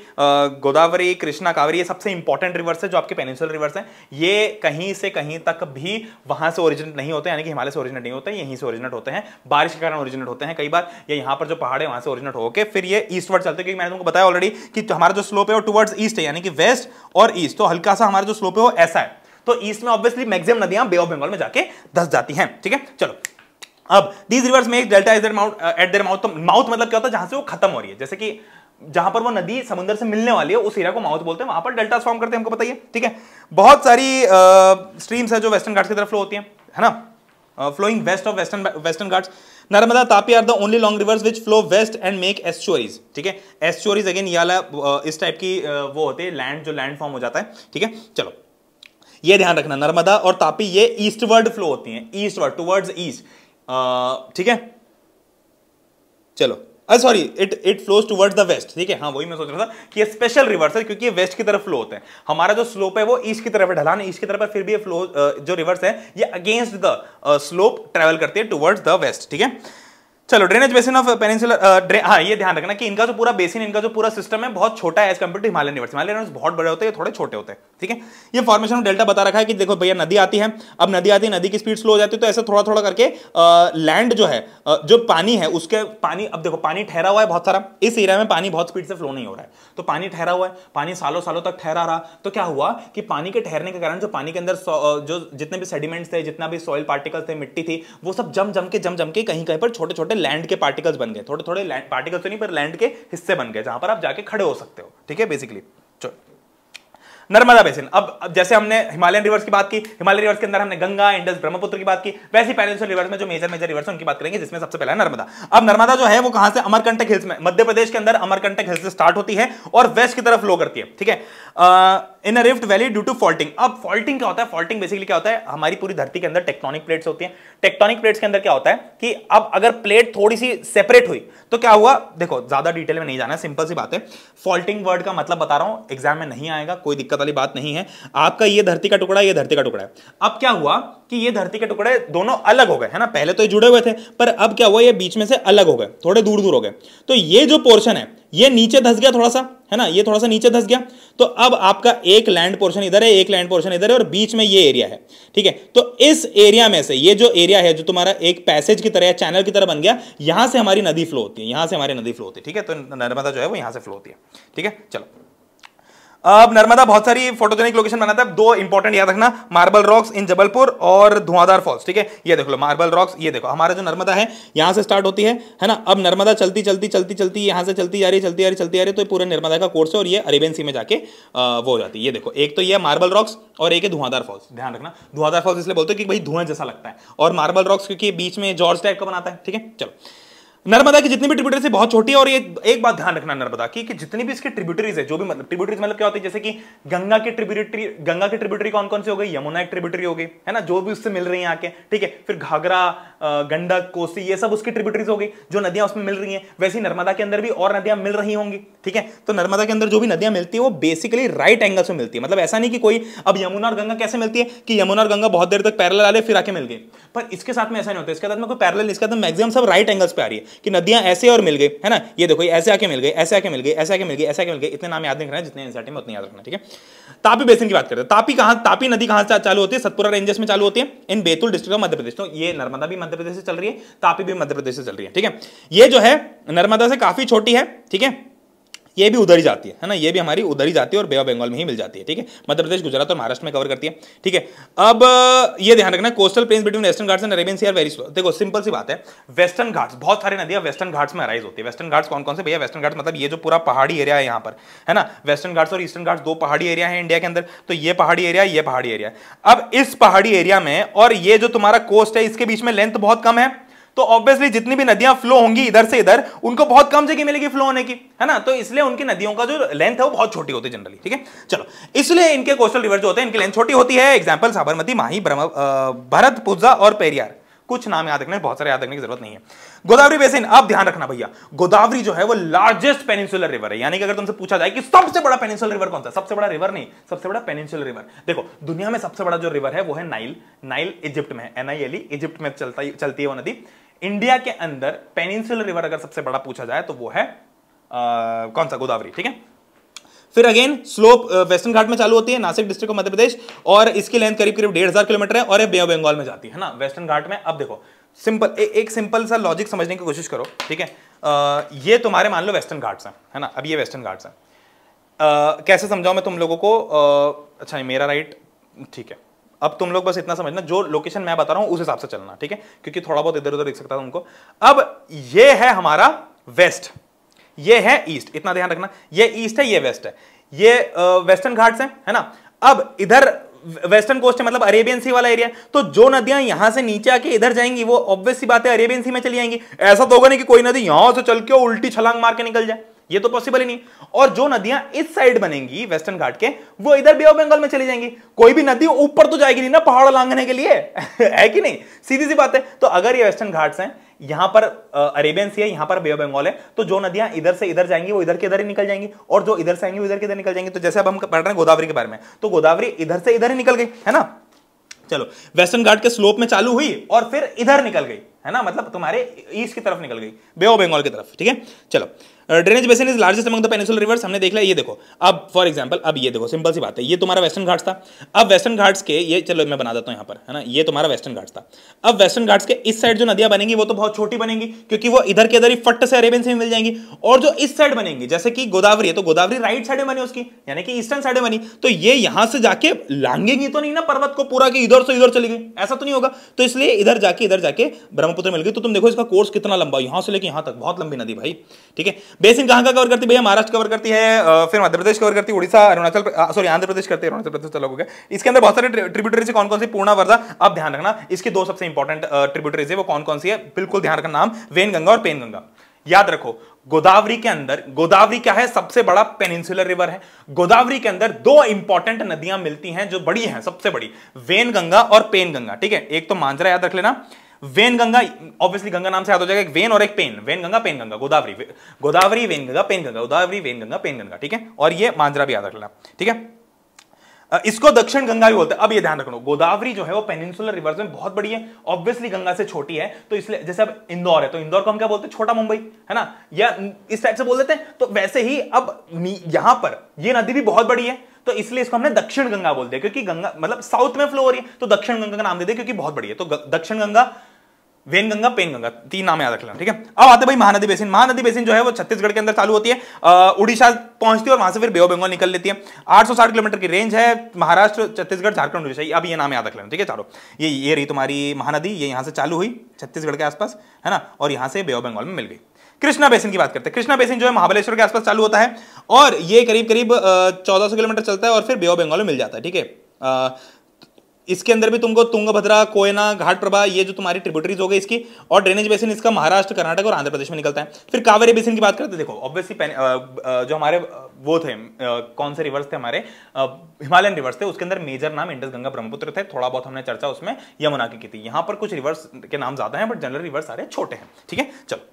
गोदावरी कृष्णा कावेरी ये सबसे इंपॉर्टेंट रिवर्स है जो आपके पेनिसुलर रिवर्स हैं ये कहीं से कहीं तक भी वहां से ओरिजिनेट नहीं होते यानी कि हिमालय से ओरिजिनेट नहीं होते यहीं से ओरिजिनेट होते हैं बारिश के कारण ओरिजिनेट होते हैं कई बार ये यहाँ पर जो पहाड़ है वहां से ओरिजिनेट होकर फिर ये ईस्टवर्ड चलते हैं क्योंकि मैंने तुमको बताया ऑलरेडी कि हमारा जो स्लोप है वो टुवर्ड्स ईस्ट है यानी कि वेस्ट और ईस्ट तो हल्का सा हमारा जो स्लोप है वो ऐसा है तो ईस्ट में ऑब्वियसली मैक्सिमम नदियां बे ऑफ बंगाल में जाके धस जाती हैं ठीक है चलो अब दीज रिवर्स में एक delta is mouth at their mouth mouth मतलब क्या होता है जहां से वो खत्म हो रही है जैसे कि जहां पर वो नदी समुद्र से मिलने वाली है उस एरिया को माउथ बोलते हैं वहां पर डेल्टा फॉर्म करते हैं हमको बताइए ठीक है बहुत सारी स्ट्रीम्स uh, है जो वेस्टर्न घाट की तरफ फ्लो होती है है ना flowing west of western western Ghats Narmada Tapi are the only long rivers which flow west and make estuaries ठीक है एस्चुअरीज अगेन ये वाला uh, इस टाइप की uh, वो होते हैं लैंड जो लैंड फॉर्म हो जाता है ठीक है चलो ये ध्यान रखना नर्मदा और तापी ये ईस्टवर्ड फ्लो होती हैं ईस्टवर्ड टुवर्ड्स ईस्ट ठीक है चलो sorry it it flows towards the west ठीक है हाँ वही मैं सोच रहा था कि ये स्पेशल रिवर्स है क्योंकि ये वेस्ट की तरफ फ्लो होते हैं हमारा जो स्लोप है वो ईस्ट की तरफ है ढलान ईस्ट की तरफ है फिर भी ये फ्लो जो रिवर्स है ये अगेंस्ट द स्लोप ट्रेवल करती है टूवर्ड्स द वेस्ट ठीक है चलो ड्रेनेज बेसिन ऑफ पेनिनसुलर हाँ ये ध्यान रखना कि इनका जो पूरा बेसिन इनका जो पूरा सिस्टम है बहुत छोटा है as compare to Himalaya rivers Himalaya rivers बहुत बड़े होते हैं थोड़े छोटे होते हैं ठीक है ये फॉर्मेशन ऑफ डेल्टा बता रखा है कि देखो भैया नदी आती है अब नदी आती है नदी की स्पीड स्लो हो जाती है तो ऐसे थोड़ा थोड़ा करके लैंड uh, जो है uh, जो पानी है उसके पानी अब देखो पानी ठहरा हुआ है बहुत सारा इस एरिया में पानी बहुत स्पीड से फ्लो नहीं हो रहा है तो पानी ठहरा हुआ है पानी सालों सालों तक ठहरा रहा तो क्या हुआ कि पानी के ठहरने के कारण जो पानी के अंदर uh, जो जितने भी सेडिमेंट्स थे जितना भी सॉइल पार्टिकल्स थे मिट्टी थी वो सब जम जम के जम जम के कहीं कहीं पर छोटे छोटे सकते लैंड के पार्टिकल्स बन गए थोड़े थोड़े पार्टिकल्स तो नहीं पर लैंड के हिस्से बन गए जहां पर आप जाके खड़े हो सकते हो ठीक है बेसिकली नर्मदा बेसिन अब, जैसे हमने हिमालयन रिवर्स की बात की हिमालय रिवर्स के अंदर हमने गंगा इंडस ब्रह्मपुत्र की बात की वैसे पेनिसुलर रिवर्स में जो मेजर मेजर रिवर्स उनकी बात करेंगे जिसमें सबसे पहला नर्मदा अब नर्मदा जो है वो कहां से अमरकंटक हिल्स में मध्य प्रदेश के अंदर अमरकंटक हिल्स से स्टार्ट होती है और वेस्ट की तरफ फ्लो करती है ठीक है in rift valley due to faulting अब फॉल्टिंग क्या होता है फॉल्टिंग बेसिकली क्या होता है हमारी पूरी धरती के अंदर टेक्टोनिक प्लेट्स होती हैं टेक्टोनिक प्लेट्स के अंदर क्या होता है कि अब अगर प्लेट थोड़ी सी सेपरेट हुई तो क्या हुआ देखो ज्यादा डिटेल में नहीं जाना सिंपल सी बात है फॉल्टिंग वर्ड का मतलब बता रहा हूं एग्जाम में नहीं आएगा कोई दिक्कत दिक्कत वाली बात नहीं है आपका ये धरती का टुकड़ा ये धरती का टुकड़ा है अब क्या हुआ कि ये धरती के टुकड़े दोनों अलग हो गए है ना पहले तो ये जुड़े हुए थे पर अब क्या हुआ ये बीच में से अलग हो गए थोड़े दूर दूर हो गए तो ये जो पोर्शन है ये नीचे धस गया थोड़ा सा है ना ये थोड़ा सा नीचे धस गया तो अब आपका एक लैंड पोर्शन इधर है एक लैंड पोर्शन इधर है और बीच में ये एरिया है ठीक है तो इस एरिया में से ये जो एरिया है जो तुम्हारा एक पैसेज की तरह चैनल की तरह बन गया यहां से हमारी नदी फ्लो होती है यहां से हमारी नदी फ्लो होती है ठीक है तो नर्मदा जो है वो यहां से फ्लो होती है ठीक है चलो अब नर्मदा बहुत सारी फोटोजेनिक लोकेशन बनाता है दो इंपॉर्टेंट याद रखना मार्बल रॉक्स इन जबलपुर और धुआंधार फॉल्स ठीक है ये देख लो मार्बल रॉक्स ये देखो हमारा जो नर्मदा है यहाँ से स्टार्ट होती है है ना अब नर्मदा चलती चलती चलती चलती यहाँ से चलती जा रही है चलती आ रही चलती आ रही तो पूरे नर्मदा का कोर्स है और ये अरेबियन सी में जाके वो हो जाती है ये देखो एक तो ये मार्बल रॉक्स और एक है धुआंधार फॉल्स ध्यान रखना धुआंधार फॉल्स इसलिए बोलते हैं कि भाई धुआं जैसा लगता है और मार्बल रॉक्स क्योंकि बीच में जॉर्ज टाइप का बनाता है ठीक है चलो नर्मदा की जितनी भी ट्रिब्यूटरीज है बहुत छोटी है और ये एक बात ध्यान रखना नर्मदा की कि जितनी भी इसकी ट्रिब्यूटरीज है जो भी मतलब ट्रिब्यूटरीज मतलब क्या होती है जैसे कि गंगा की ट्रिब्यूटरी गंगा की ट्रिब्यूटरी कौन कौन सी हो गई यमुना एक ट्रिब्यूटरी हो गई है ना जो भी उससे मिल रही है आके ठीक है फिर घाघरा गंडक कोसी ये सब उसकी ट्रिब्यूटरीज हो गई जो नदियां उसमें मिल रही है वैसे नर्मदा के अंदर भी और नदियां मिल रही होंगी ठीक है तो नर्मदा के अंदर जो भी नदियां मिलती है वो बेसिकली राइट एंगल से मिलती है मतलब ऐसा नहीं कि कोई अब यमुना और गंगा कैसे मिलती है कि यमुना और गंगा बहुत देर तक पैरल आ फिर आके मिल गई पर इसके साथ में ऐसा नहीं होता इसके साथ में कोई पैरल इसके साथ मैक्सिमम सब राइट एंगल्स पे आ रही है कि नदियां ऐसे और मिल गई है ना ये देखो ऐसे आके मिल गए ऐसे आके मिल गए ऐसे आके मिल गए ऐसे आके मिल गए इतने नाम याद नहीं रखना जितने एनसीआर में उतने याद रखना ठीक है तापी बेसिन की बात करते हैं तापी कहाँ तापी नदी कहाँ से चालू होती है सतपुरा रेंजेस में चालू होती है in Betul district of Madhya Pradesh तो ये नर्मदा भी मध्य प्रदेश से चल रही है तापी भी मध्य प्रदेश से चल रही है ठीक है ये जो है नर्मदा से काफी छोटी है ठीक है ये भी उधर ही जाती है है ना ये भी हमारी उधर ही जाती है और बेवा बंगाल में ही मिल जाती है ठीक है मध्य प्रदेश गुजरात और महाराष्ट्र में कवर करती है ठीक है अब ये ध्यान रखना coastal plains between western Ghats and Arabian sea are very slow देखो सिंपल सी बात है वेस्टर्न घाट्स बहुत सारी नदियां वेस्टर्न घाट्स में अराइज होती है वेस्टर्न घाट्स कौन कौन से भैया वेस्टर्न घाट्स मतलब ये जो पूरा पहाड़ी एरिया है यहाँ पर है ना वेस्टर्न घाट्स और ईस्टर्न घाट्स दो पहाड़ी एरिया है इंडिया के अंदर तो ये पहाड़ी एरिया ये पहाड़ी एरिया अब इस पहाड़ी एरिया में और ये जो तुम्हारा कोस्ट है इसके बीच में लेंथ बहुत कम है तो ऑब्वियसली जितनी भी नदियां फ्लो होंगी इधर से इधर उनको बहुत कम जगह मिलेगी फ्लो होने की है ना तो इसलिए उनकी नदियों का जो लेंथ है वो बहुत छोटी होती है जनरली ठीक है चलो इसलिए इनके कोस्टल रिवर जो होते हैं इनकी लेंथ छोटी होती है एग्जाम्पल साबरमती माही भरत पुजा और पेरियार कुछ नाम याद रखने बहुत सारे याद रखने की जरूरत नहीं है गोदावरी बेसिन आप ध्यान रखना भैया गोदावरी जो है वो लार्जेस्ट पेनिसुलर रिवर है यानी कि अगर तुमसे पूछा जाए कि सबसे बड़ा पेनिसुलर रिवर कौन सा सबसे बड़ा रिवर नहीं सबसे बड़ा पेनिसुलर रिवर देखो दुनिया में सबसे बड़ा जो रिवर है वो है नाइल नाइल इजिप्ट में एनआईएल इजिप्ट e, में चलता चलती है वो नदी इंडिया के अंदर पेनिनसुलर रिवर अगर सबसे बड़ा पूछा जाए तो वो है आ, कौन सा गोदावरी ठीक है फिर अगेन स्लोप वेस्टर्न घाट में चालू होती है नासिक डिस्ट्रिक्ट मध्य प्रदेश और इसकी लेंथ करीब करीब डेढ़ हजार किलोमीटर है और ये बे ऑफ बंगाल में जाती है ना वेस्टर्न घाट में अब देखो सिंपल ए, एक सिंपल सा लॉजिक समझने की कोशिश करो ठीक है ये तुम्हारे मान लो वेस्टर्न घाट से है ना अब ये वेस्टर्न घाट से कैसे समझाऊं मैं तुम लोगों को आ, अच्छा मेरा राइट ठीक है अब तुम लोग बस इतना समझना जो लोकेशन मैं बता रहा हूं उस हिसाब से चलना ठीक है क्योंकि थोड़ा बहुत इधर उधर दिख सकता था उनको अब ये है हमारा वेस्ट ये है ईस्ट इतना ध्यान रखना ये ईस्ट है ये वेस्ट है ये वेस्टर्न घाट्स है, है ना अब इधर वेस्टर्न कोस्ट है मतलब अरेबियन सी वाला एरिया तो जो नदियां यहां से नीचे आके इधर जाएंगी वो ऑब्वियस सी बात है अरेबियन सी में चली जाएंगी ऐसा तो होगा नहीं कि कोई नदी यहां से चल के उल्टी छलांग मार के निकल जाए ये तो पॉसिबल ही नहीं और जो नदियां इस साइड बनेंगी वेस्टर्न घाट के वो इधर बे ऑफ बंगाल में चली जाएंगी कोई भी नदी ऊपर तो जाएगी नहीं ना पहाड़ लांगने के लिए है कि नहीं सीधी सी बात है तो अगर ये वेस्टर्न घाट्स हैं यहां पर अरेबियन सी है यहां पर बे ऑफ बंगाल है तो जो नदियां इधर से इधर जाएंगी वो इधर के इधर ही निकल जाएंगी और जो इधर से आएंगे वो इधर के इधर निकल जाएंगे तो जैसे अब हम पढ़ रहे हैं गोदावरी के बारे में तो गोदावरी इधर से इधर ही निकल गई है ना चलो वेस्टर्न घाट के स्लोप में चालू हुई और फिर इधर निकल गई है ना मतलब तुम्हारे ईस्ट की तरफ निकल गई बे ऑफ बंगाल की तरफ ठीक है चलो drainage basin is largest among the peninsular rivers हमने देख लिया ये देखो अब फॉर एग्जांपल अब ये देखो सिंपल सी बात है ये तुम्हारा वेस्टर्न घाट्स था अब वेस्टर्न घाट्स के ये चलो मैं बना देता हूँ यहाँ पर है ना ये तुम्हारा वेस्टर्न घाट्स था अब वेस्टर्न घाट्स के इस साइड जो नदियां बनेंगी वो तो बहुत छोटी बनेंगी क्योंकि वो इधर के इधर ही फट से अरेबियन से मिल जाएंगी और जो इस साइड बनेंगी जैसे कि गोदावरी है तो गोदावरी राइट साइड में बनी उसकी यानी कि ईस्टर्न साइड में बनी तो ये यहाँ से जाके लांगेंगी तो नहीं ना पर्वत को पूरा कि इधर से इधर चली गई ऐसा तो नहीं होगा तो इसलिए इधर जाके इधर जाके ब्रह्मपुत्र मिल गई तो तुम देखो इसका कोर्स कितना लंबा यहां से लेकर यहां तक बहुत लंबी नदी भाई ठीक है बेसिन कहाँ का कवर करती है भैया महाराष्ट्र कवर करती है फिर मध्य प्रदेश कवर करती है उड़ीसा अरुणाचल सॉरी आंध्र प्रदेश करती है अरुणाचल प्रदेश तो हो के इसके अंदर बहुत सारे ट्रिब्यूटरीज कौन कौन सी पूर्णा वर्धा अब ध्यान रखना इसकी दो सबसे इंपॉर्टेंट ट्रिब्यूटरीज है वो कौन कौन सी है बिल्कुल ध्यान रखना नाम वेन गंगा और पेन गंगा याद रखो गोदावरी के अंदर गोदावरी क्या है सबसे बड़ा पेनिनसुलर रिवर है गोदावरी के अंदर दो इंपॉर्टेंट नदियां मिलती हैं जो बड़ी हैं सबसे बड़ी वेन गंगा और पेन गंगा ठीक है एक तो मांजरा याद रख लेना वेन गंगा ऑब्वियसली गंगा नाम से याद हो जाएगा एक वेन और एक Pen Wainganga Penganga Godavari Godavari Wainganga Penganga Godavari Wainganga Penganga ठीक है और ये मांजरा भी याद रखना ठीक है इसको दक्षिण गंगा भी बोलते हैं अब ये ध्यान रखना गोदावरी जो है वो पेनिनसुलर रिवर्स में बहुत बड़ी है ऑब्वियसली गंगा से छोटी है तो इसलिए जैसे अब इंदौर है तो इंदौर को हम क्या बोलते हैं छोटा मुंबई है ना या इस टाइप से बोल देते हैं तो वैसे ही अब यहां पर ये नदी भी बहुत बड़ी है तो इसलिए इसको हमने दक्षिण गंगा बोल दिया क्योंकि गंगा मतलब साउथ में फ्लो हो रही है तो दक्षिण गंगा का नाम दे दिया क्योंकि बहुत बड़ी है तो दक्षिण गंगा वेनगंगा पेनगंगा तीन नाम याद रख लेना ठीक है अब आते भाई महानदी बेसिन महानदी बेसिन जो है वो छत्तीसगढ़ के अंदर चालू होती है उड़ीसा पहुंचती है और वहां से फिर बेओ बंगाल निकल लेती है 860 किलोमीटर की रेंज है महाराष्ट्र छत्तीसगढ़ झारखंड उड़ीसा अब ये नाम याद रख लेना ठीक है चलो ये ये रही तुम्हारी महानदी ये यहाँ से चालू हुई छत्तीसगढ़ के आसपास है ना और यहाँ से बेओ बंगाल में मिल गई कृष्णा बेसिन की बात करते हैं कृष्णा बेसिन जो है महाबलेश्वर के आसपास चालू होता है और ये करीब करीब चौदह किलोमीटर चलता है और फिर बेओ बंगाल में मिल जाता है ठीक है इसके अंदर भी तुमको तुंगभद्रा कोयना घाट प्रभा ये जो तुम्हारी ट्रिब्यूटरीज हो गई इसकी और ड्रेनेज बेसिन इसका महाराष्ट्र कर्नाटक और आंध्र प्रदेश में निकलता है फिर कावेरी बेसिन की बात करते देखो ऑब्वियसली जो हमारे वो थे कौन से रिवर्स थे हमारे हिमालयन रिवर्स थे उसके अंदर मेजर नाम इंडस गंगा ब्रह्मपुत्र थे थोड़ा बहुत हमने चर्चा उसमें यमुना की की थी यहां पर कुछ रिवर्स के नाम ज्यादा है बट जनरल रिवर्स सारे छोटे हैं ठीक है चलो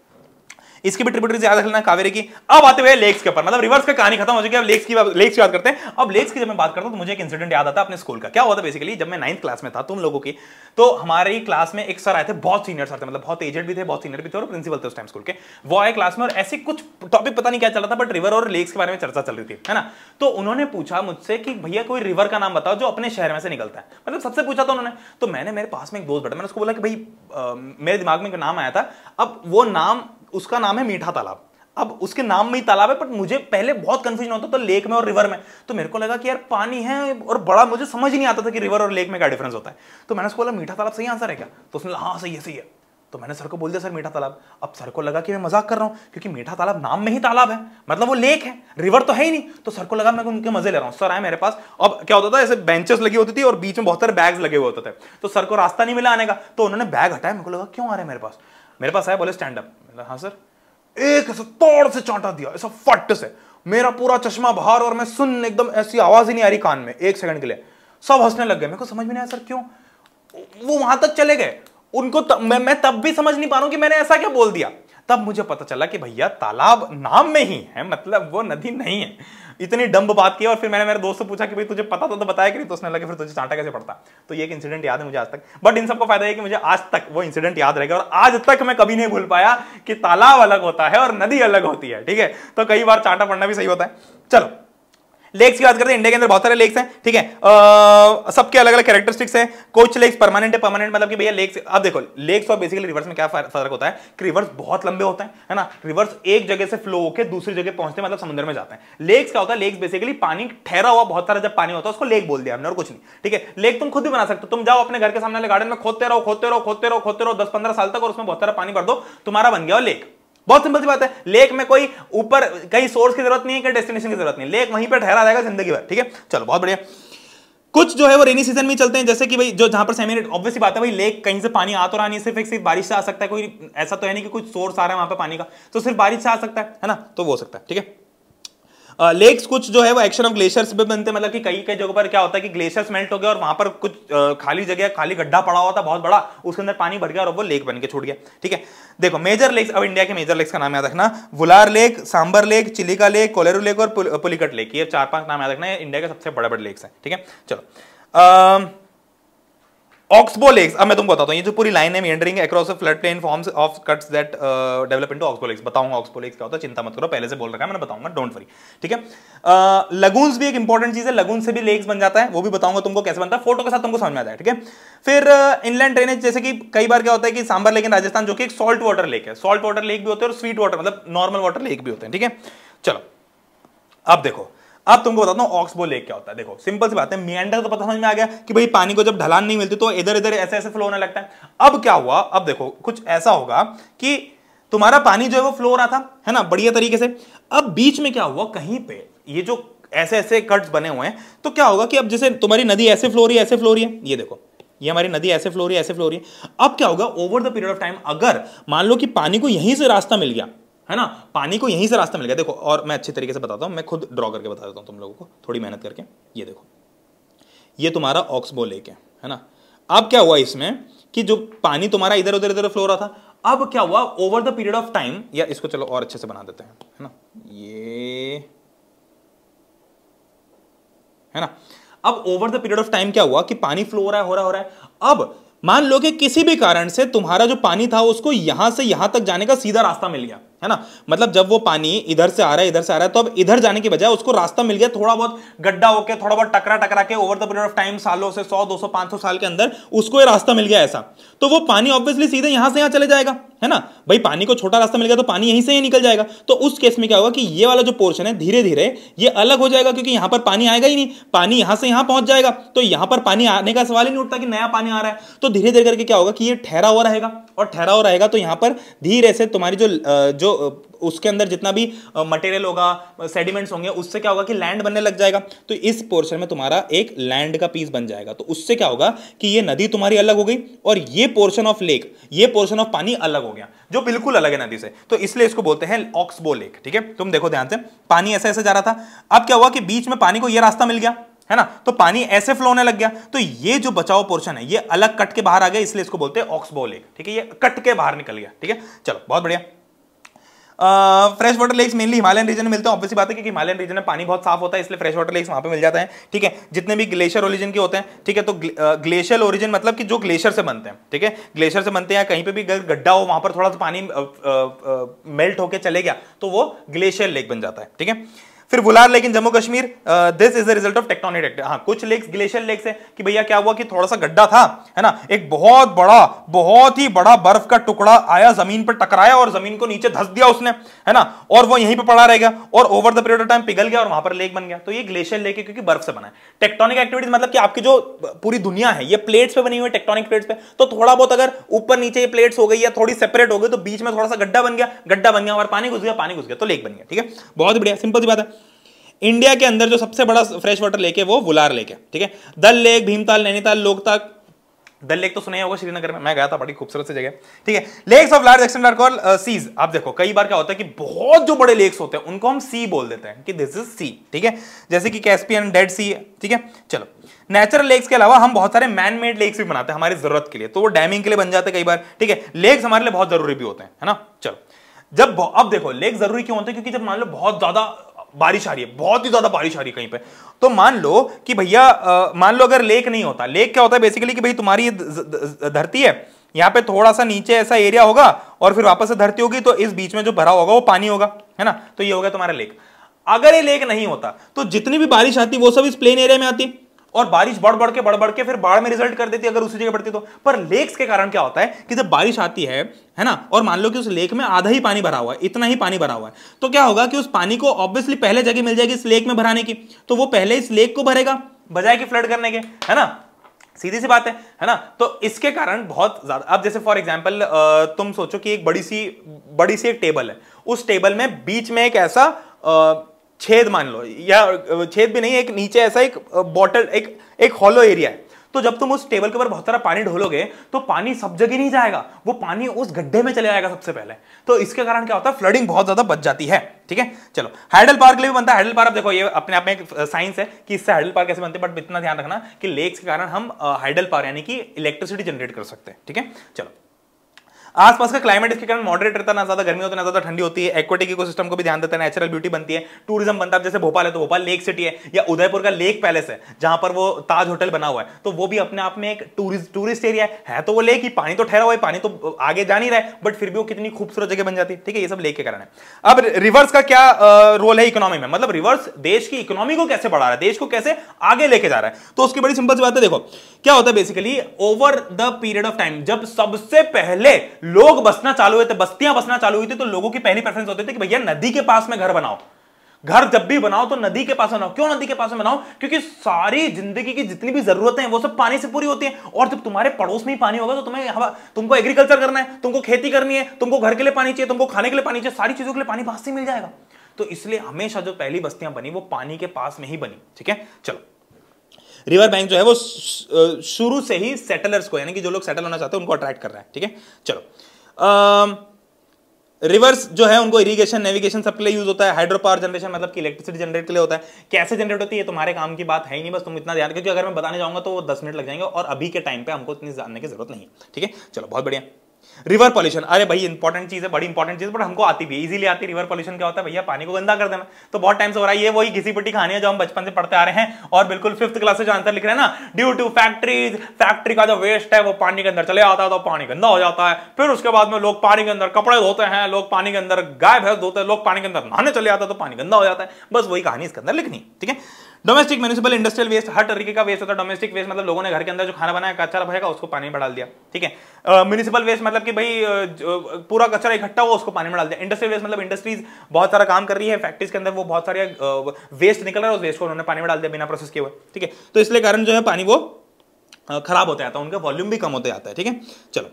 इसकी भी ट्रिब्यूटरी याद रखना कावेरी की अब आते हुए लेक्स के ऊपर मतलब रिवर्स का कहानी खत्म हो चुकी है अब लेक्स की लेक्स की बात करते हैं अब लेक्स की जब मैं बात करता हूं तो मुझे एक इंसिडेंट याद आता है अपने स्कूल का क्या हुआ था बेसिकली जब मैं नाइन्थ क्लास में था तुम लोगों की तो हमारी क्लास में एक सर आए थे बहुत सीनियर सर थे मतलब बहुत एजेंट भी थे बहुत सीनियर भी थे और प्रिंसिपल थे उस टाइम स्कूल के वो आए क्लास में और ऐसे कुछ टॉपिक पता नहीं क्या चल रहा था बट रिवर और लेक्स के बारे में चर्चा चल रही थी है ना तो उन्होंने पूछा मुझसे कि भैया कोई रिवर का नाम बताओ जो अपने शहर में से निकलता है मतलब सबसे पूछा था उन्होंने तो मैंने मेरे पास में एक दोस्त बैठा मैंने उसको बोला कि भाई मेरे दिमाग में एक नाम आया था अब वो नाम उसका नाम है मीठा तालाब अब उसके नाम में ही तालाब है बट मुझे पहले बहुत कंफ्यूजन होता था लेक में और रिवर में तो मेरे को लगा कि यार पानी है और बड़ा मुझे समझ नहीं आता था कि रिवर और लेक में क्या डिफरेंस होता है तो मैंने उसको बोला मीठा तालाब सही आंसर है क्या तो उसने हाँ सही है सही है तो मैंने सर को बोल दिया सर मीठा तालाब अब सर को लगा कि मैं मजाक कर रहा हूँ क्योंकि मीठा तालाब नाम में ही तालाब है मतलब वो लेक है रिवर तो है ही नहीं तो सर को लगा मैं उनके मजे ले रहा हूँ सर आए मेरे पास अब क्या होता था ऐसे बेंचेस लगी होती थी और बीच में बहुत सारे बैग्स लगे हुए होते थे तो सर को रास्ता नहीं मिला आने का तो उन्होंने बैग हटाया मेरे को लगा क्यों आ रहे हैं मेरे पास मेरे पास आया बोले स्टैंड अप मिला हाँ सर एक ऐसा तोड़ से चांटा दिया ऐसा फट से मेरा पूरा चश्मा बाहर और मैं सुन एकदम ऐसी आवाज ही नहीं आ रही कान में एक सेकंड के लिए सब हंसने लग गए मेरे को समझ में नहीं आया सर क्यों वो वहां तक चले गए उनको त, मैं, मैं तब भी समझ नहीं पा रहा हूं कि मैंने ऐसा क्या बोल दिया तब मुझे पता चला कि भैया तालाब नाम में ही है मतलब वो नदी नहीं है इतनी डंब बात की और फिर मैंने मेरे दोस्त से पूछा कि भाई तुझे पता था तो बताया कि तो उसने लगे फिर तुझे चांटा कैसे पड़ता तो ये एक इंसिडेंट याद है मुझे आज तक बट इन सबको फायदा है कि मुझे आज तक वो इंसिडेंट याद रहेगा और आज तक मैं कभी नहीं भूल पाया कि तालाब अलग होता है और नदी अलग होती है ठीक है तो कई बार चांटा पड़ना भी सही होता है चलो लेक्स की बात करते हैं इंडिया के अंदर बहुत सारे लेक्स हैं ठीक है सबके अलग अलग कैरेक्टरिस्टिक्स हैं कुछ लेक्स परमानेंट है परमानेंट मतलब कि भैया लेक्स अब देखो लेक्स और बेसिकली रिवर्स में क्या फर्क होता है कि रिवर्स बहुत लंबे होते हैं है ना रिवर्स एक जगह से फ्लो होकर दूसरी जगह पहुंचते हैं मतलब समुद्र में जाते हैं लेक्स क्या होता है लेक्स बेसिकली पानी ठहरा हुआ बहुत सारा जब पानी होता है उसको लेक बोल दिया हमने और कुछ नहीं ठीक है लेक तुम खुद भी बना सकते हो तुम जाओ अपने घर के सामने गार्डन में खोदते रहो खोते रहो खोते रहो खोदते रहो दस पंद्रह साल तक और उसमें बहुत सारा पानी भर दो तुम्हारा बन गया लेक बहुत सिंपल सी बात है लेक में कोई ऊपर कहीं सोर्स की जरूरत नहीं है कहीं डेस्टिनेशन की जरूरत नहीं लेक वहीं पर ठहरा रहेगा जिंदगी भर ठीक है चलो बहुत बढ़िया कुछ जो है वो रेनी सीजन में चलते हैं जैसे कि भाई जो जहां पर सेमी ऑब्वियसली बात है भाई लेक कहीं से पानी आ तो रहा नहीं सिर्फ एक सिर्फ बारिश से आ सकता है कोई ऐसा तो है नहीं कि कुछ सोर्स आ रहा है वहां पर पानी का तो सिर्फ बारिश से आ सकता है है ना तो वो हो सकता है ठीक है लेक्स कुछ जो है वो एक्शन ऑफ ग्लेशियर्स भी बनते मतलब कि कई कई जगह पर क्या होता है कि ग्लेशियर्स मेल्ट हो गया और वहां पर कुछ खाली जगह खाली गड्ढा पड़ा हुआ था बहुत बड़ा उसके अंदर पानी भर गया और वो लेक बन के छूट गया ठीक है देखो मेजर लेक्स अब इंडिया के मेजर लेक्स का नाम याद रखना Wular lake Sambhar lake Chilika lake Kolleru lake और पुलिकट लेक ये चार पांच नाम याद रखना इंडिया के सबसे बड़े बड़े लेक्स है ठीक है चलो ऑक्सबो लेक्स अब मैं तुमको बताता हूँ ये जो पूरी लाइन है meandering across flood plain forms of cuts that develop into oxbow lakes बताऊंगा ऑक्सबो लेक्स क्या होता है चिंता मत करो पहले से बोल रखा है मैंने बताऊंगा डोंट वरी ठीक है लगून्स uh, भी एक इंपॉर्टेंट चीज है लगून से भी लेक्स बन जाता है वो भी बताऊंगा तुमको कैसे बनता है फोटो के साथ तुमको समझ में आता है ठीक है फिर इनलैंड uh, ड्रेनेज जैसे कि कई बार क्या होता है कि सांबर लेक इन राजस्थान जो कि एक सॉल्ट वाटर लेक है सॉल्ट वाटर लेक भी होते हैं और स्वीट वाटर मतलब नॉर्मल वाटर लेक भी होते हैं ठीक है चलो अब देखो अब तुमको बताता हूँ ऑक्सबो लेक क्या होता है देखो सिंपल सी बात है मियंडर तो पता समझ में आ गया कि भाई पानी को जब ढलान नहीं मिलती तो इधर इधर ऐसे ऐसे फ्लो होने लगता है अब क्या हुआ अब देखो कुछ ऐसा होगा कि तुम्हारा पानी जो है वो फ्लो हो रहा था है ना बढ़िया तरीके से अब बीच में क्या हुआ कहीं पे ये जो ऐसे ऐसे कट्स बने हुए हैं तो क्या होगा कि अब जैसे तुम्हारी नदी ऐसे फ्लो रही है ऐसे फ्लो रही है ये देखो ये हमारी नदी ऐसे फ्लो रही है ऐसे फ्लो रही है अब क्या होगा over the period of time अगर मान लो कि पानी को यहीं से रास्ता मिल गया है ना पानी को यहीं से रास्ता मिल गया देखो और मैं अच्छी तरीके से बताता हूँ मैं खुद ड्रॉ करके बता देता हूँ तुम लोगों को थोड़ी मेहनत करके ये देखो ये तुम्हारा ऑक्सबो लेक है है ना अब क्या हुआ इसमें कि जो पानी तुम्हारा इधर उधर इधर फ्लो रहा था अब क्या हुआ over the period of time या इसको चलो और अच्छे से बना देते हैं है ना ये है ना अब over the period of time क्या हुआ कि पानी फ्लो हो रहा है हो रहा हो रहा है अब मान लो कि किसी भी कारण से तुम्हारा जो पानी था उसको यहां से यहां तक जाने का सीधा रास्ता मिल गया है ना मतलब जब वो पानी इधर से आ रहा है इधर से आ रहा है तो अब इधर जाने की बजाय उसको रास्ता मिल गया थोड़ा बहुत गड्ढा होकर थोड़ा बहुत टकरा टकरा के over the period of time सालों से सौ दो सौ पांच सौ साल के अंदर उसको ये रास्ता मिल गया ऐसा तो वो पानी ऑब्वियसली सीधे यहां से यहां चले जाएगा है ना भाई पानी को छोटा रास्ता मिल गया तो पानी यहीं से ही निकल जाएगा तो उस केस में क्या होगा कि ये वाला जो पोर्शन है धीरे धीरे ये अलग हो जाएगा क्योंकि यहां पर पानी आएगा ही नहीं पानी यहां से यहां पहुंच जाएगा तो यहां पर पानी आने का सवाल ही नहीं उठता कि नया पानी आ रहा है तो धीरे धीरे करके क्या होगा कि ये ठहरा हुआ रहेगा और ठहराव रहेगा तो यहाँ पर धीरे से तुम्हारी जो जो उसके अंदर जितना भी मटेरियल होगा सेडिमेंट्स होंगे उससे क्या होगा कि लैंड बनने लग जाएगा तो इस पोर्शन में तुम्हारा एक लैंड का पीस बन जाएगा तो उससे क्या होगा कि ये नदी तुम्हारी अलग हो गई और ये पोर्शन ऑफ लेक ये पोर्शन ऑफ पानी अलग हो गया जो बिल्कुल अलग है नदी से तो इसलिए इसको बोलते हैं ऑक्सबो लेक ठीक है तुम देखो ध्यान से पानी ऐसे ऐसे जा रहा था अब क्या हुआ कि बीच में पानी को यह रास्ता मिल गया है ना तो पानी ऐसे फ्लो होने लग गया तो ये जो बचाव पोर्शन है ये अलग कट के बाहर आ गया इसलिए इसको बोलते हैं ऑक्सबो लेक ठीक है ये कट के बाहर निकल गया ठीक है चलो बहुत बढ़िया fresh water lakes mainly Himalayan region में मिलते हैं ऑब्वियसली बात है कि हिमालयन रीजन में पानी बहुत साफ होता है इसलिए फ्रेश वाटर लेक्स वहां पे मिल जाता है ठीक है जितने भी ग्लेशियर ओरिजिन के होते हैं ठीक है तो ग्लेशियर ओरिजिन मतलब कि जो ग्लेशियर से बनते हैं ठीक है ग्लेशियर से बनते हैं कहीं पर भी गड्ढा हो वहां पर थोड़ा सा पानी मेल्ट होकर चले गया तो वो ग्लेशियर लेक बन जाता है ठीक है फिर Wular lake in Jammu Kashmir this is the result of tectonic act हाँ कुछ लेक्स ग्लेशियर लेक्स है कि भैया क्या हुआ कि थोड़ा सा गड्ढा था है ना एक बहुत बड़ा बहुत ही बड़ा बर्फ का टुकड़ा आया जमीन पर टकराया और जमीन को नीचे धस दिया उसने है ना और वो यहीं पर पड़ा रह गया और over the period of time पिघल गया और वहां पर लेक बन गया तो ये ग्लेशियर लेक है क्योंकि बर्फ से बना है टेक्टोनिक एक्टिविटीज मतलब कि आपकी जो पूरी दुनिया है ये प्लेट्स पे बनी हुई है टेक्टोनिक प्लेट्स पे तो थोड़ा बहुत अगर ऊपर नीचे ये प्लेट्स हो गई या थोड़ी सेपरेट हो गई तो बीच में थोड़ा सा गड्ढा बन गया गड्ढा बन गया और पानी घुस गया पानी घुस गया तो लेक बन गया ठीक है बहुत बढ़िया सिंपल सी बात है इंडिया के अंदर जो सबसे बड़ा फ्रेश वाटर लेक है वो वुलार लेक है ठीक है दल लेक भीमताल नैनीताल लोकताक दल लेक तो सुना होगा श्रीनगर में मैं गया था बड़ी खूबसूरत सी जगह ठीक है lakes of large extent are seas आप देखो कई बार क्या होता है कि बहुत जो बड़े लेक्स होते हैं उनको हम सी बोल देते हैं कि दिस इज सी ठीक है जैसे कि कैस्पियन डेड सी ठीक है चलो नेचुरल लेक्स के अलावा हम बहुत सारे मैन मेड लेक्स भी बनाते हैं हमारी जरूरत के लिए तो वो डैमिंग के लिए बन जाते हैं कई बार ठीक है लेक्स हमारे लिए बहुत जरूरी भी होते हैं है ना चलो जब अब देखो लेक जरूरी क्यों होते हैं क्योंकि जब मान लो बहुत ज्यादा बारिश आ रही है बहुत ही ज्यादा बारिश आ रही है कहीं पे तो मान लो कि भैया मान लो अगर लेक नहीं होता लेक क्या होता है बेसिकली कि भाई तुम्हारी धरती है यहाँ पे थोड़ा सा नीचे ऐसा एरिया होगा और फिर वापस से धरती होगी तो इस बीच में जो भरा होगा वो पानी होगा है ना तो ये होगा तुम्हारा लेक अगर ये लेक नहीं होता तो जितनी भी बारिश आती वो सब इस प्लेन एरिया में आती और बारिश बढ़ बढ़ के बढ़ बढ़ के फिर बाढ़ में रिजल्ट कर देती है अगर उसी जगह बढ़ती तो पर लेक्स के कारण क्या होता है कि जब बारिश आती है है ना और मान लो कि उस लेक में आधा ही पानी भरा हुआ है इतना ही पानी भरा हुआ है तो क्या होगा कि उस पानी को ऑब्वियसली पहले जगह मिल जाएगी इस लेक में भराने की तो वो पहले इस लेक को भरेगा बजाय कि फ्लड करने के है ना सीधी सी बात है है ना तो इसके कारण बहुत ज्यादा अब जैसे फॉर एग्जाम्पल तुम सोचो कि एक बड़ी सी बड़ी सी एक टेबल है उस टेबल में बीच में एक ऐसा छेद मान लो या छेद भी नहीं एक नीचे ऐसा एक बॉटल एक एक हॉलो एरिया है तो जब तुम उस टेबल के ऊपर बहुत सारा पानी ढोलोगे तो पानी सब जगह नहीं जाएगा वो पानी उस गड्ढे में चले जाएगा सबसे पहले तो इसके कारण क्या होता है फ्लडिंग बहुत ज्यादा बच जाती है ठीक है चलो हैडल पार्क लिए भी बनता है हैडल पार्क देखो ये अपने आप में एक साइंस है कि इससे हैडल पार्क कैसे बनते हैं बट इतना ध्यान रखना कि लेक्स के कारण हम हैडल पार्क यानी कि इलेक्ट्रिसिटी जनरेट कर सकते हैं ठीक है चलो आसपास का क्लाइमेट इसके कारण मॉडरेट रहता है ना ज्यादा गर्मी होती है ना ज्यादा ठंडी होती है एक्वेटिक इकोसिस्टम को भी ध्यान देता है नेचुरल ब्यूटी बनती है टूरिज्म बनता है जैसे भोपाल है तो भोपाल लेक सिटी है या उदयपुर का लेक पैलेस है जहां पर वो ताज होटल बना हुआ है तो वो भी अपने आप में एक टूरिस्ट टूरिस्ट एरिया है, है तो वो लेक ही पानी तो ठहरा हुआ है पानी तो आगे जा नहीं रहा है बट फिर भी वो कितनी खूबसूरत जगह बन जाती है ठीक है ये सब लेक के कारण है अब रिवर्स का क्या रोल है इकोनॉमी में मतलब रिवर्स देश की इकोनॉमी को कैसे बढ़ा रहा है देश को कैसे आगे लेके जा रहा है तो उसकी बड़ी सिंपल सी बात है देखो क्या होता है basically over the period of time जब सबसे पहले लोग बसना चालू हुए थे बस्तियां बसना चालू हुई थी तो लोगों की पहली प्रेफरेंस होती थी कि भैया नदी के पास में घर बनाओ घर जब भी बनाओ तो नदी के पास बनाओ क्यों नदी के पास बनाओ क्योंकि सारी जिंदगी की जितनी भी जरूरतें हैं वो सब पानी से पूरी होती है और जब तुम्हारे पड़ोस में ही पानी होगा तो तुम्हें हवा तुमको एग्रीकल्चर करना है तुमको खेती करनी है तुमको घर के लिए पानी चाहिए तुमको खाने के लिए पानी चाहिए सारी चीजों के लिए पानी बाहर से मिल जाएगा तो इसलिए हमेशा जो पहली बस्तियां बनी वो पानी के पास में ही बनी ठीक है चलो रिवर बैंक जो है वो शुरू से ही सेटलर्स को यानी कि जो लोग सेटल होना चाहते हैं उनको अट्रैक्ट कर रहा है ठीक है चलो रिवर्स जो है उनको इरिगेशन नेविगेशन सबके लिए यूज होता है हाइड्रो पावर जनरेशन मतलब कि इलेक्ट्रिसिटी जनरेट के लिए होता है कैसे जनरेट होती है तुम्हारे काम की बात है ही नहीं बस तुम इतना ध्यान क्योंकि अगर मैं बताने जाऊंगा तो दस मिनट लग जाएंगे और अभी के टाइम पे हमको इतनी जानने की जरूरत नहीं है ठीक है चलो बहुत बढ़िया रिवर पॉल्यूशन अरे भाई इंपॉर्टेंट चीज है बड़ी इंपॉर्टेंट चीज बट हमको आती भी है इजीली आती रिवर पॉल्यूशन क्या होता है भैया पानी को गंदा कर देना तो बहुत टाइम से हो रहा है ये वही घिसी पट्टी कहानी है जो हम बचपन से पढ़ते आ रहे हैं और बिल्कुल फिफ्थ क्लास से जो आंसर लिख रहे हैं ना ड्यू टू फैक्ट्रीज फैक्ट्री का जो वेस्ट है वो पानी के अंदर चले आता है तो पानी गंदा हो जाता है फिर उसके बाद में लोग पानी के अंदर कपड़े धोते हैं लोग पानी के अंदर गाय भैंस धोते हैं लोग पानी के अंदर नहाने चले जाते है तो पानी गंदा हो जाता है बस वही कहानी इसके अंदर लिखनी ठीक है डोमेस्टिक म्यूनिपल इंडस्ट्रियल वेस्ट हर तरीके का वेस्ट होता है डोमेस्टिक वेस्ट मतलब लोगों ने घर के अंदर जो खाना बनाया कचरा भरेगा उसको पानी में डाल दिया ठीक है म्यूनिसिपल वेस्ट मतलब कि भाई पूरा कचरा इकट्ठा हुआ उसको पानी में डाल दिया इंडस्ट्रियल वेस्ट मतलब इंडस्ट्रीज बहुत सारा काम कर रही है फैक्ट्रीज के अंदर वो बहुत सारे वेस्ट निकल रहा है उस वेस्ट को उन्होंने पानी में डाल दिया बिना प्रोसेस किए हुए ठीक है तो इसलिए कारण जो है पानी वो खराब होता जाता है उनका वॉल्यूम भी कम होते जाता है ठीक है चलो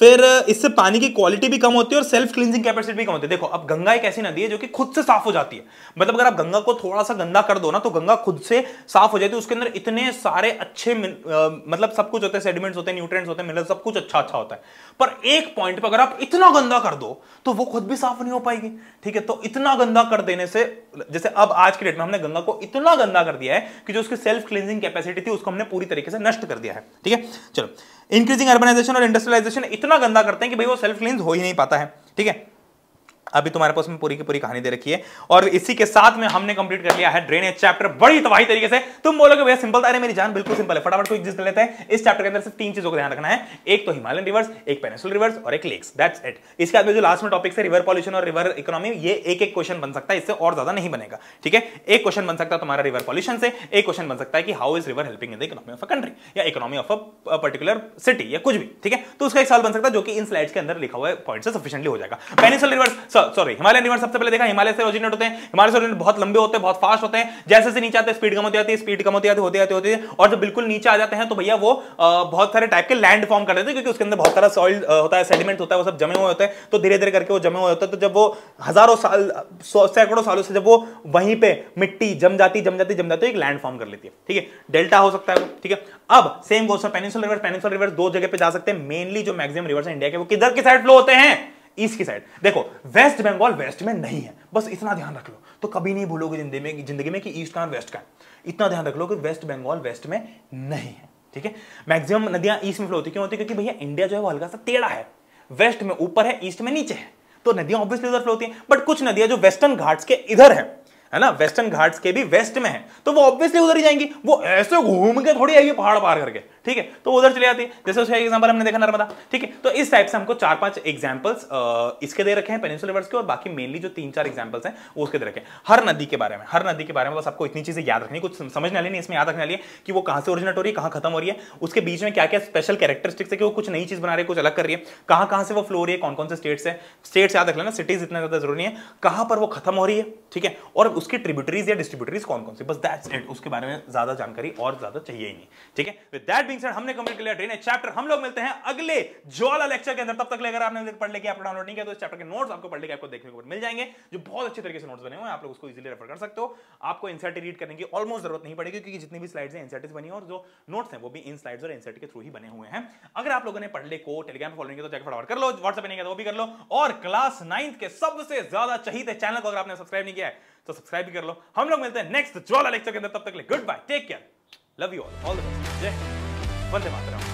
फिर इससे पानी की क्वालिटी भी कम होती है और सेल्फ क्लींजिंग कैपेसिटी भी कम होती है देखो अब गंगा एक ऐसी नदी है जो कि खुद से साफ हो जाती है मतलब अगर आप गंगा को थोड़ा सा गंदा कर दो ना तो गंगा खुद से साफ हो जाती है उसके अंदर इतने सारे अच्छे मतलब सब कुछ होते हैं सेडिमेंट्स होते हैं न्यूट्रेंट्स होते हैं मिनरल सब कुछ अच्छा अच्छा होता है पर एक पॉइंट पर अगर आप इतना गंदा कर दो तो वो खुद भी साफ नहीं हो पाएगी ठीक है तो इतना गंदा कर देने से जैसे अब आज के डेट में हमने गंगा को इतना गंदा कर दिया है कि जो उसकी सेल्फ क्लींजिंग कैपेसिटी थी उसको हमने पूरी तरीके से नष्ट कर दिया है ठीक है चलो इंक्रीजिंग अर्बनाइजेशन और इंडस्ट्रियलाइजेशन इतना गंदा करते हैं कि भाई वो सेल्फ क्लीन हो ही नहीं पाता है ठीक है अभी तुम्हारे पास में पूरी की पूरी कहानी दे रखी है और इसी के साथ में हमने कंप्लीट कर लिया है ड्रेनेज चैप्टर बड़ी तबाही तरीके से तुम बोलोगे भैया सिंपल था अरे मेरी जान बिल्कुल सिंपल है फटाफट को एग्जिस्ट लेते हैं इस चैप्टर के अंदर सिर्फ तीन चीजों का ध्यान रखना है एक तो हिमालयन रिवर्स एक पेनिसुल रिवर्स और एक लेक्स दैट्स इट इसके बाद में जो लास्ट में टॉपिक है रिवर पॉल्यूशन और रिवर इकोनॉमी ये एक एक क्वेश्चन बन सकता है इससे और ज्यादा नहीं बनेगा ठीक है एक क्वेश्चन बन सकता है तुम्हारा रिवर पॉल्यूशन से एक क्वेश्चन बन सकता है कि how is river helping in the economy of a country या economy of a particular city या कुछ भी ठीक है तो उसका एक सवाल बन सकता है जो कि इन स्लाइड्स के अंदर लिखा हुआ है पॉइंट से सफिशियंटली हो जाएगा peninsular rivers sorry Himalaya river सबसे पहले देखा हिमालय से ओरिजिनेट होते हैं हिमालय से ओरिजिनेट बहुत लंबे होते हैं बहुत फास्ट होते हैं जैसे जैसे नीचे आते हैं स्पीड कम होती जाती है स्पीड कम होती जाती होते आते होते और जब बिल्कुल नीचे आ जाते हैं तो भैया वो बहुत सारे टाइप के लैंड फॉर्म कर देते हैं क्योंकि उसके अंदर बहुत सारा सॉइल होता है सेडिमेंट होता है वो सब जमे हुए होते हैं तो धीरे धीरे करके वो जमे हुए होते हैं तो जब वो हजारों साल सैकड़ों सालों से जब वो वहीं पर मिट्टी जम जाती जम जाती जम जाती एक लैंड फॉर्म कर लेती है ठीक है डेल्टा हो सकता है वो ठीक है अब same goes peninsular rivers peninsular rivers दो जगह पे जा सकते हैं मेनली जो मैक्सिमम रिवर्स इंडिया के वो किधर के साइड फ्लो होते हैं ईस्ट की साइड देखो वेस्ट बंगाल वेस्ट में नहीं है बस इतना ध्यान रख लो तो कभी नहीं भूलोगे जिंदगी में जिंदगी में कि ईस्ट का वेस्ट का इतना ध्यान रख लो कि वेस्ट बंगाल वेस्ट में नहीं है ठीक है मैक्सिमम नदियां ईस्ट में फ्लो होती क्यों होती क्योंकि भैया इंडिया जो है वो हल्का सा टेढ़ा है वेस्ट में ऊपर है ईस्ट में नीचे है तो नदियां ऑब्वियसली उधर फ्लो होती हैं बट कुछ नदियां जो वेस्टर्न घाट्स के इधर है है ना वेस्टर्न घाट्स के भी वेस्ट में है तो वो ऑब्वियसली उधर ही जाएंगी वो ऐसे घूम के थोड़ी आएगी पहाड़ पार करके ठीक है तो उधर चले जाती है जैसे एग्जाम्पल हमने देखा नर्मदा ठीक है तो इस टाइप से हमको चार पांच एग्जाम्पल्स इसके दे रखे हैं पेनिसुलर रिवर्स के और बाकी मेनली जो तीन चार एग्जाम्पल्स हैं वो उसके दे रखे हैं हर नदी के बारे में हर नदी के बारे में बस आपको इतनी चीजें याद रखनी कुछ समझने वाली नहीं इसमें याद रखने लिए कि वो कहां से ओरिजिनेट हो रही है कहां खत्म हो रही है उसके बीच में क्या क्या स्पेशल कैरेक्टरिस्टिक्स है कि वो कुछ नई चीज बना रही है कुछ अलग कर रही है कहां कहां से वो फ्लो रही है कौन कौन से स्टेट्स है स्टेट्स याद रख लेना सिटीज इतना ज्यादा जरूरी है कहां पर वो खत्म हो रही है ठीक है और उसकी ट्रिब्यूटरीज या डिस्ट्रीब्यूटरीज कौन कौन सी बस दैट्स इट उसके बारे में ज्यादा जानकारी और ज्यादा चाहिए ही नहीं ठीक है विद दैट बिंग सर हमने कंप्लीट किया ट्रेन चैप्टर हम लोग मिलते हैं अगले ज्वाला लेक्चर के अंदर तब तक अगर आपने पढ़ लेके आप डाउनलोड नहीं किया तो इस चैप्टर के नोट्स आपको पढ़ लेके आपको देखने को मिल जाएंगे जो बहुत अच्छे तरीके से नोट्स बने हुए हैं आप लोग उसको इजीली रेफर कर सकते हो आपको इनसेट रीड करने की ऑलमोस्ट जरूरत नहीं पड़ेगी क्योंकि जितनी भी स्लाइड्स हैं एनसीआरटी बनी और जो नोट्स हैं वो भी इन स्लाइड्स और इनसेट के थ्रू ही बने हुए हैं अगर आप लोगों ने पढ़ ले को टेलीग्राम फॉलो नहीं तो जाकर फटाफट कर लो व्हाट्सएप नहीं किया तो वो भी कर लो और क्लास नाइन्थ के सबसे ज्यादा चाहिए चैनल को अगर आपने सब्सक्राइब नहीं किया तो सब्सक्राइब भी कर लो हम लोग मिलते हैं नेक्स्ट ज्वाला लेक्चर के अंदर तब तक goodbye take care love you all all the best जय te mataron?